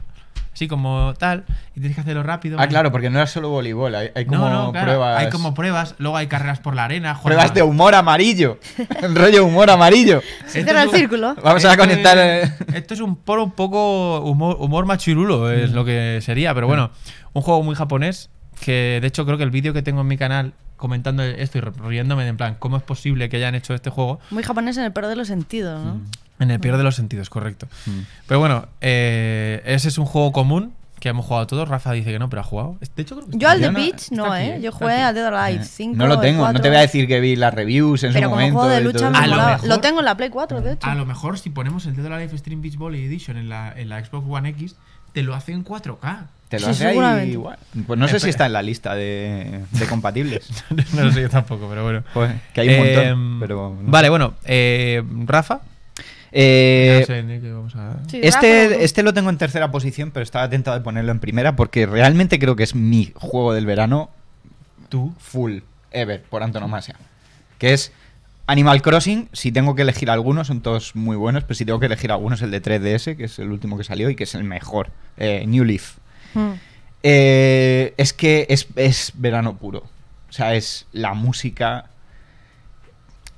así como tal, y tienes que hacerlo rápido. Ah, claro, porque no era solo voleibol, hay, como pruebas. Hay como pruebas, luego hay carreras por la arena. joder, Pruebas de humor amarillo. [LAUGHS] rollo humor amarillo. era el círculo. Vamos a conectar, eh. Esto es un poro un poco humor, machirulo es mm. lo que sería, pero bueno, un juego muy japonés que de hecho creo que el vídeo que tengo en mi canal comentando esto y riéndome en plan, ¿cómo es posible que hayan hecho este juego? Muy japonés en el peor de los sentidos, ¿no? Mm. En el peor de los sentidos, correcto. Mm. Pero bueno, eh, ese es un juego común que hemos jugado todos. Rafa dice que no, pero ha jugado. De hecho, creo que yo al The Beach no, ¿eh? yo jugué al Dead or Alive 5. Eh, no lo tengo, no te voy a decir que vi las reviews en su momento. Pero como juego de lucha me lo, lo tengo en la Play 4, de hecho. A lo mejor si ponemos el Dead or Alive Stream Beach Volley Edition en la, en la Xbox One X, te lo hace en 4K. Te lo sí, hace ahí igual. Pues no sé si está en la lista de, compatibles. [LAUGHS] no, lo sé yo tampoco, pero bueno. Pues, que hay un em, montón. Pero Vale, bueno, eh, Rafa eh, este, este lo tengo en tercera posición, pero estaba tentado de ponerlo en primera porque realmente creo que es mi juego del verano. to Full, ever, por antonomasia. Que es Animal Crossing. Si tengo que elegir algunos, son todos muy buenos, pero si tengo que elegir algunos, el de 3DS, que es el último que salió y que es el mejor. Eh, New Leaf. Hmm. Eh, es que es, es verano puro. O sea, es la música,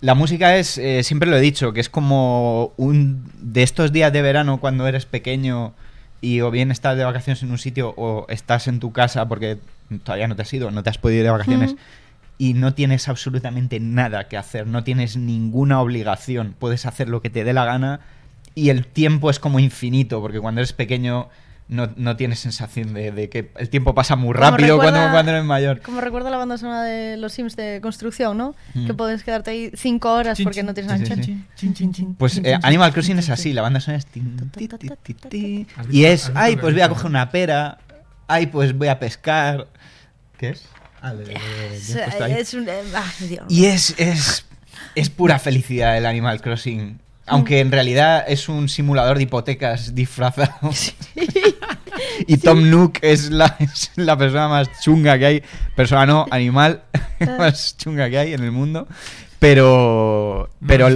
la música es, eh, siempre lo he dicho, que es como un de estos días de verano cuando eres pequeño y o bien estás de vacaciones en un sitio o estás en tu casa porque todavía no te has ido, no te has podido ir de vacaciones. y no tienes absolutamente nada que hacer, no tienes ninguna obligación, puedes hacer lo que te dé la gana y el tiempo es como infinito, porque cuando eres pequeño no, no tiene sensación de, que el tiempo pasa muy rápido cuando, cuando, eres mayor. Como recuerda la banda sonora de los Sims de construcción, ¿no? Mm. Que puedes quedarte ahí cinco horas porque no tienes ancho. Pues eh, Animal Crossing es así, la banda sonora es... Y es, ay, pues voy a coger una pera, ay, pues voy a pescar. ¿Qué es? y es, es, es pura felicidad el Animal Crossing. Aunque en realidad es un simulador de hipotecas disfrazado. [LAUGHS] Y Tom Nook [LAUGHS] es la, persona más chunga que hay, persona no, animal [LAUGHS] [LAUGHS] más chunga que hay en el mundo. Pero. pero,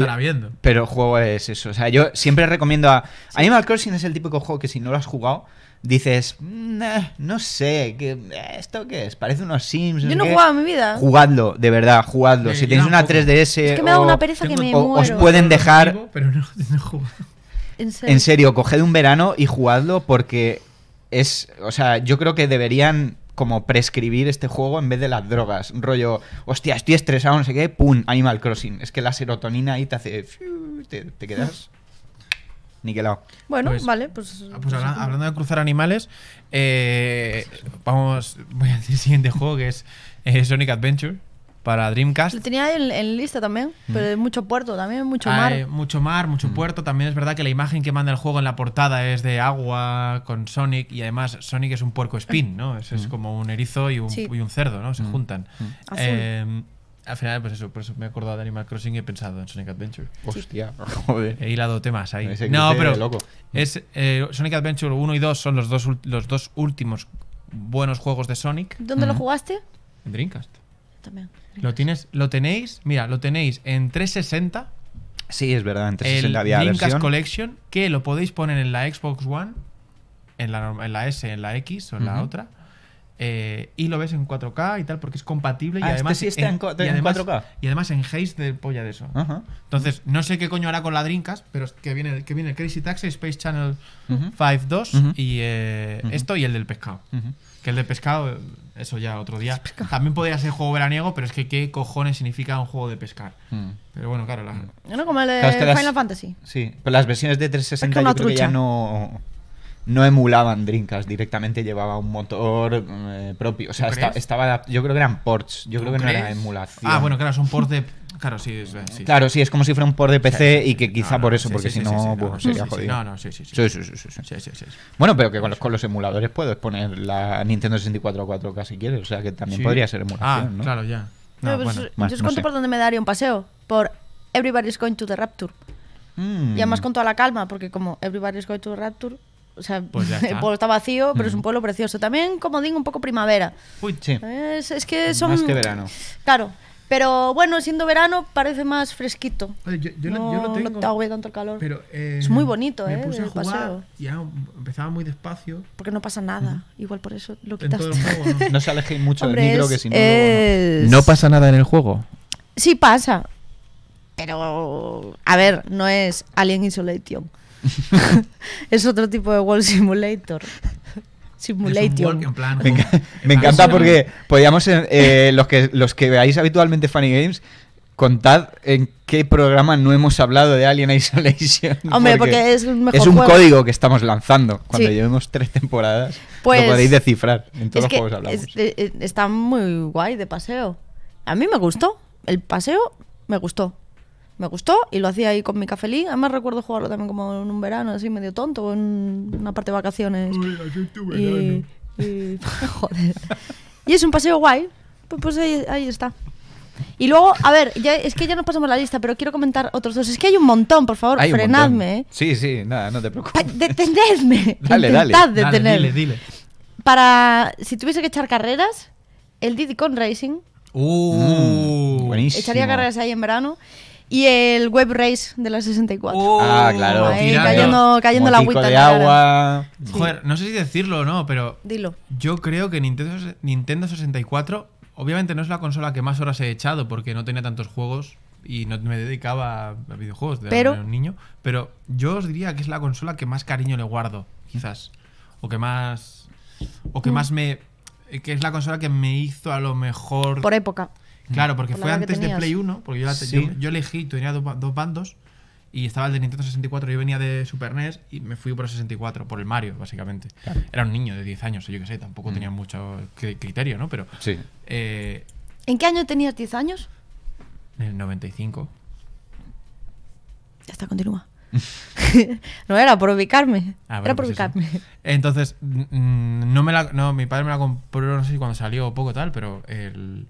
pero el juego es eso. O sea, yo siempre recomiendo a. Animal Crossing es el típico juego que si no lo has jugado, dices. Mm, no sé, qué eh, ¿esto qué es? Parece unos Sims. Yo no he jugado en mi vida. Jugadlo, de verdad, jugadlo. si tienes una 3DS. Es que me da una pereza que me o, Os pueden dejar. Pero no, En serio, coged un verano y jugadlo porque es, o sea, yo creo que deberían como prescribir este juego en vez de las drogas. Un rollo, hostia, estoy estresado, no sé qué, pum, Animal Crossing. Es que la serotonina ahí te hace. Te, quedas. [LAUGHS] Niquelado. Bueno, pues, vale, pues. Ah, pues hablando de cruzar animales, eh, vamos. Voy a decir el siguiente juego que es eh, Sonic Adventure para Dreamcast. Lo tenía en, lista también, mm. pero de mucho puerto también, mucho ah, mar. Eh, mucho mar, mucho mm. puerto. También es verdad que la imagen que manda el juego en la portada es de agua con Sonic y además Sonic es un puerco spin, ¿no? Es, mm. como un erizo y un, cerdo, ¿no? Se juntan. Em, al final, pues eso, por eso me he acordado de Animal Crossing y he pensado en Sonic Adventure. Hostia, [LAUGHS] joder. He hilado temas ahí. no, pero Es, eh, Sonic Adventure 1 y 2 son los dos, los dos últimos buenos juegos de Sonic. ¿Dónde lo jugaste? En Dreamcast. Lo, tienes, lo tenéis, mira, lo tenéis en 360. Sí, es verdad, en 360 Dreamcast Collection, que lo podéis poner en la Xbox One, en la, en la S, en la X o en la otra. Eh, y lo ves en 4K y tal, porque es compatible. y ah, este además, en, 4 Y además en Haze de polla de eso. Entonces, no sé qué coño hará con la Dreamcast, pero que viene, que viene el Crazy Taxi, Space Channel 5-2 y eh, esto y el del pescado. Que el de pescado, eso ya otro día. También podría ser juego veraniego, pero es que qué cojones significa un juego de pescar. Hmm. Pero bueno, claro. La... Hmm. No como el de Final Fantasy. Sí, pero las versiones de 360 yo ya no no emulaban drinkas directamente llevaba un motor eh, propio. O sea, estaba. Yo creo que eran ports. Yo creo que no era emulación. Ah, bueno, claro, son ports de Claro, sí, es, como si fuera un por de PC y que quizá por eso, porque si pues no, sería jodido. no, sí, sí. Sí, Bueno, pero que con los, con los emuladores puedes poner la Nintendo 64 a 4K si quieres, o sea que también podría ser emulación, ah, ¿no? claro, ya. Pues, yo os cuento por dónde me daría un paseo. Por Everybody's Going to the Rapture. Y además mm. con toda la calma, porque como Everybody's Going to the Rapture, o sea, pues [LAUGHS] el pueblo está vacío, pero es un mm. pueblo precioso. También, como digo, un poco primavera. Uy, sí. es, que son. Más que verano. Claro. Pero bueno, siendo verano parece más fresquito. yo, no, tengo. te tanto el calor. Eh, es muy bonito, me ¿eh? Puse a jugar, Ya empezaba muy despacio. Porque no pasa nada. Igual por eso lo quitaste. ¿no? se alejéis mucho del micro, que si no, no. pasa nada en el juego? Sí pasa. Pero, a ver, no es Alien Isolation. [LAUGHS] [LAUGHS] es otro tipo de World Simulator. Simulation. me, encanta porque podíamos, eh, eh, los, que, los que veáis habitualmente Funny Games, contad en qué programa no hemos hablado de Alien Isolation. [LAUGHS] Hombre, porque, es, un código que estamos lanzando. Cuando llevemos tres temporadas, lo pues podéis descifrar. En todos los juegos hablamos. Eh, está muy guay de paseo. A mí me gustó. El paseo me gustó me gustó y lo hacía ahí con mi cafelín. Además recuerdo jugarlo también como en un verano así medio tonto, en una parte de vacaciones. y, [LAUGHS] joder. y es un paseo guay. Pues, pues ahí, está. Y luego, a ver, ya, es que ya nos pasamos la lista, pero quiero comentar otros dos. Es que hay un montón, por favor, frenadme. ¿eh? Sí, sí, nada, no te preocupes. detenedme. [LAUGHS] dale, dale. dile, dile. Para, si tuviese que echar carreras, el Diddy Con Racing. Uh, mm, Echaría carreras ahí en verano. Y el Web Race de la 64. ah, claro. cayendo, la agüita. de agua. Joder, no sé si decirlo o no, pero. Dilo. Yo creo que Nintendo, Nintendo 64, obviamente no es la consola que más horas he echado porque no tenía tantos juegos y no me dedicaba a videojuegos de pero, un niño. Pero yo os diría que es la consola que más cariño le guardo, quizás. O que más. O que mm. más me. Eh, que es la consola que me hizo a lo mejor. Por época Claro, mm. porque fue antes de Play 1, porque yo, elegí, tenía dos, bandos y estaba el de Nintendo 64. Yo venía de Super NES y me fui por el 64, por el Mario, básicamente. Era un niño de 10 años, yo qué sé, tampoco mm. tenía mucho criterio, ¿no? Pero. Sí. Eh, ¿En qué año tenías 10 años? En el 95. Ya está, continúa. [LAUGHS] [LAUGHS] no era por ubicarme. Ah, era por pues ubicarme. Entonces, no me la, no, mi padre me la compró, no sé si cuando salió o poco tal, pero el,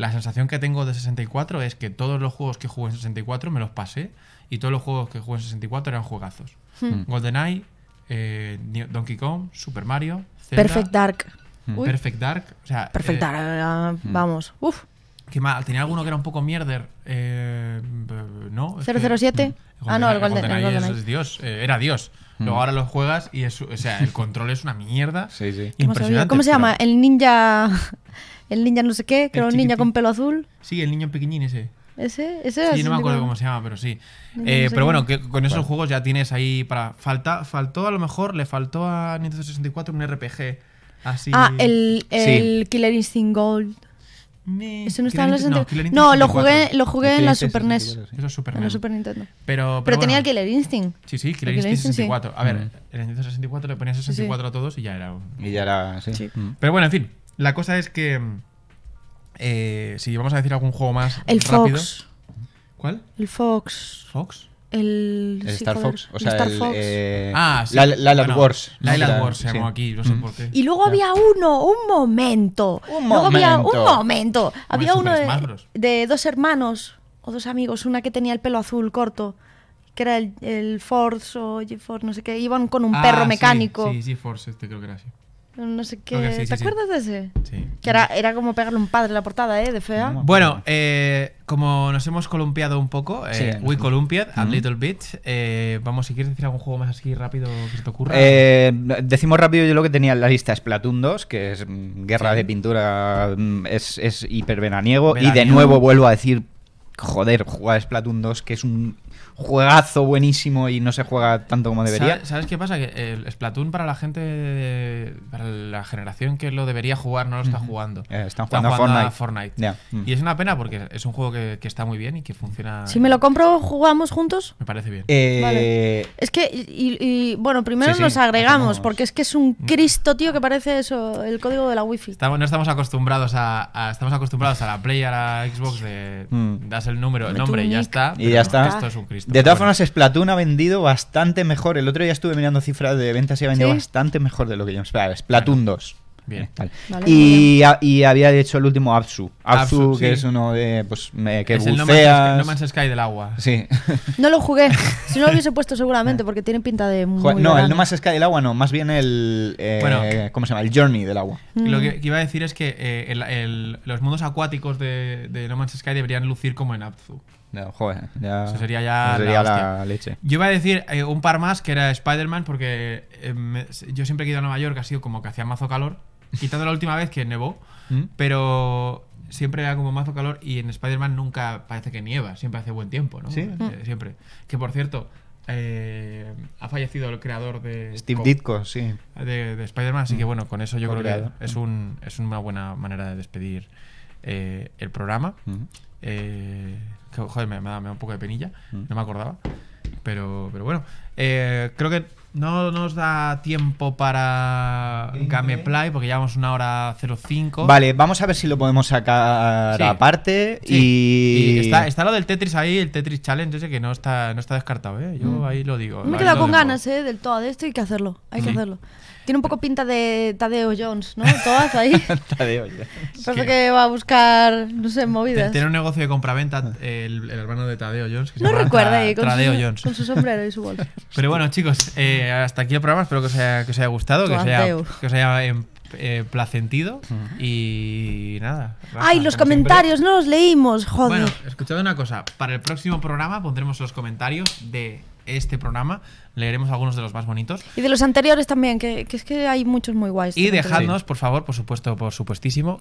la sensación que tengo de 64 es que todos los juegos que jugué en 64 me los pasé y todos los juegos que jugué en 64 eran juegazos. Golden hmm. hmm. GoldenEye, eh, Donkey Kong, Super Mario, Perfect Dark. Hmm. Perfect Dark. Perfect eh, Dark, ah, vamos. Uf. ¿Qué mal? ¿Tenía alguno que era un poco mierder? Eh, ¿No? ¿007? ah, no, el Golden Eye Dios, era Dios. Luego ahora lo juegas y sea, el control es una mierda. Sí, sí. Impresionante, ¿Cómo se llama? El ninja. El ninja no sé qué, creo, el con pelo azul. Sí, el niño pequeñín ese. Ese, ese Sí, no me acuerdo cómo se llama, pero sí. Eh, pero bueno, con esos juegos ya tienes ahí para. Falta, faltó a lo mejor, le faltó a Nintendo 64 un RPG así. Ah, el, el Killer Instinct Gold. Eso no estaba en los No, no lo jugué, lo jugué en la Super NES. E Eso es Super, en la e Super Nintendo. Pero, pero, tenía el Killer Instinct. Sí, sí, Killer, Instinct 64. A ver, mm. en el Nintendo 64 le ponías 64 a todos y ya era. Y ya era, sí. Mm. Pero bueno, en fin, la cosa es que. Eh, si vamos a decir algún juego más el rápido. Fox. ¿Cuál? El Fox. ¿Fox? El, Star Fox, o sea, el, Fox. Eh, ah, sí. la, Wars. La Wars se llamó aquí, no sé mm. por qué. Y luego había uno, un momento. Un momento. Había un momento. había uno de, dos hermanos o dos amigos, una que tenía el pelo azul corto, que era el, Force o G-Force, no sé qué, iban con un ah, perro mecánico. Sí, sí, G-Force, este creo que era así. No sé qué. ¿Te acuerdas de ese? Sí. Que era, era como pegarle un padre en la portada, ¿eh? De fea. Bueno, eh, como nos hemos columpiado un poco, eh, we columpiad a little bit. Eh, vamos, si quieres decir algún juego más así rápido que se te ocurra. Eh, decimos rápido yo lo que tenía en la lista es Platoon 2, que es mm, guerra de pintura, mm, es, es veraniego. Y de nuevo vuelvo a decir, joder, jugar Splatoon 2, que es un juegazo buenísimo y no se juega tanto como debería. ¿Sabes qué pasa? Que eh, Splatoon para la gente, para la generación que lo debería jugar, no lo está jugando. Eh, están jugando, a Fortnite. Mm. Y es una pena porque es un juego que, está muy bien y que funciona. Si me lo compro, jugamos juntos. Me parece bien. Eh, vale. Es que, y, bueno, primero nos agregamos porque es que es un mm. Cristo, tío, que parece eso, el código de la Wi-Fi. Estamos, no estamos acostumbrados a, estamos acostumbrados a la Play, a la Xbox, de, mm. das el número, el nombre y ya está. Y ya está. Esto es un Cristo. De todas formas, Splatoon ha vendido bastante mejor. El otro día estuve mirando cifras de ventas y ha vendido bastante mejor de lo que yo esperaba. Splatoon 2. Bien. Eh, y, había hecho el último Abzu. Absu, que es uno de. Pues, que es El no, Man's Sky, del agua. Sí. No lo jugué. [LAUGHS] Si no lo hubiese puesto, seguramente, porque tiene pinta de. Muy no, el No Man's Sky del agua no. Más bien el. Eh, ¿Cómo se llama? El Journey del agua. Mm. Lo que iba a decir es que eh, los modos acuáticos de, No Man's Sky deberían lucir como en Abzu. No, joder, ya. sería ya la, leche. Yo iba a decir eh, un par más que era Spider-Man, porque eh, yo siempre he ido a Nueva York ha sido como que hacía mazo calor, [LAUGHS] quitando la última vez que nevó, ¿Mm? pero siempre era como mazo calor y en Spider-Man nunca parece que nieva, siempre hace buen tiempo, ¿no? Eh, mm. Siempre. Que por cierto, ha fallecido el creador de. Steve Ditko, sí. De, Spider-Man, así que mm. bueno, con eso yo creo que es, un, es una buena manera de despedir el programa. Eh, joder, me, da, me, un poco de penilla, mm. no me acordaba. Pero, pero bueno, eh, creo que no nos da tiempo para Gameplay porque llevamos una hora 05. Vale, vamos a ver si lo podemos sacar aparte. Y... está, está, lo del Tetris ahí, el Tetris Challenge, ese que no está, no está descartado, ¿eh? Yo mm. ahí lo digo. Me he quedado con ganas, ¿eh? Del todo de esto hay que hacerlo. Hay que hacerlo. Tiene un poco pinta de Tadeo Jones, ¿no? Todas ahí. [LAUGHS] Tadeo Jones. [LAUGHS] Parece que va a buscar, no sé, movidas. Tiene un negocio de compraventa el, el hermano de Tadeo Jones. Que no recuerda ahí, con su, Jones. con su sombrero y su bolsa. [LAUGHS] Pero bueno, chicos, eh, hasta aquí el programa. Espero que os haya, gustado, que os haya, em, eh, placentido. Y nada. Ay, los comentarios, no los leímos, joder. Bueno, escuchad una cosa. Para el próximo programa pondremos los comentarios de este programa leeremos algunos de los más bonitos. Y de los anteriores también, que, es que hay muchos muy guays. Y dejadnos, por favor, por supuesto, por supuestísimo,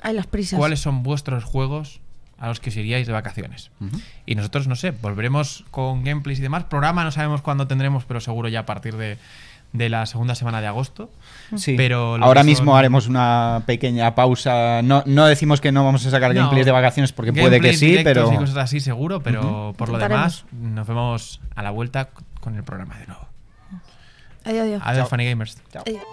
cuáles son vuestros juegos a los que os iríais de vacaciones. Y nosotros, no sé, volveremos con gameplays y demás. Programa no sabemos cuándo tendremos, pero seguro ya a partir de, de la segunda semana de agosto. Pero Ahora mismo haremos una pequeña pausa. No, no decimos que no vamos a sacar gameplays de vacaciones porque puede que sí, pero. cosas así seguro, pero por lo demás, nos vemos a la vuelta con el programa de nuevo. Adiós, adiós. Adiós, Chao. Funny Gamers. Chao. Adiós.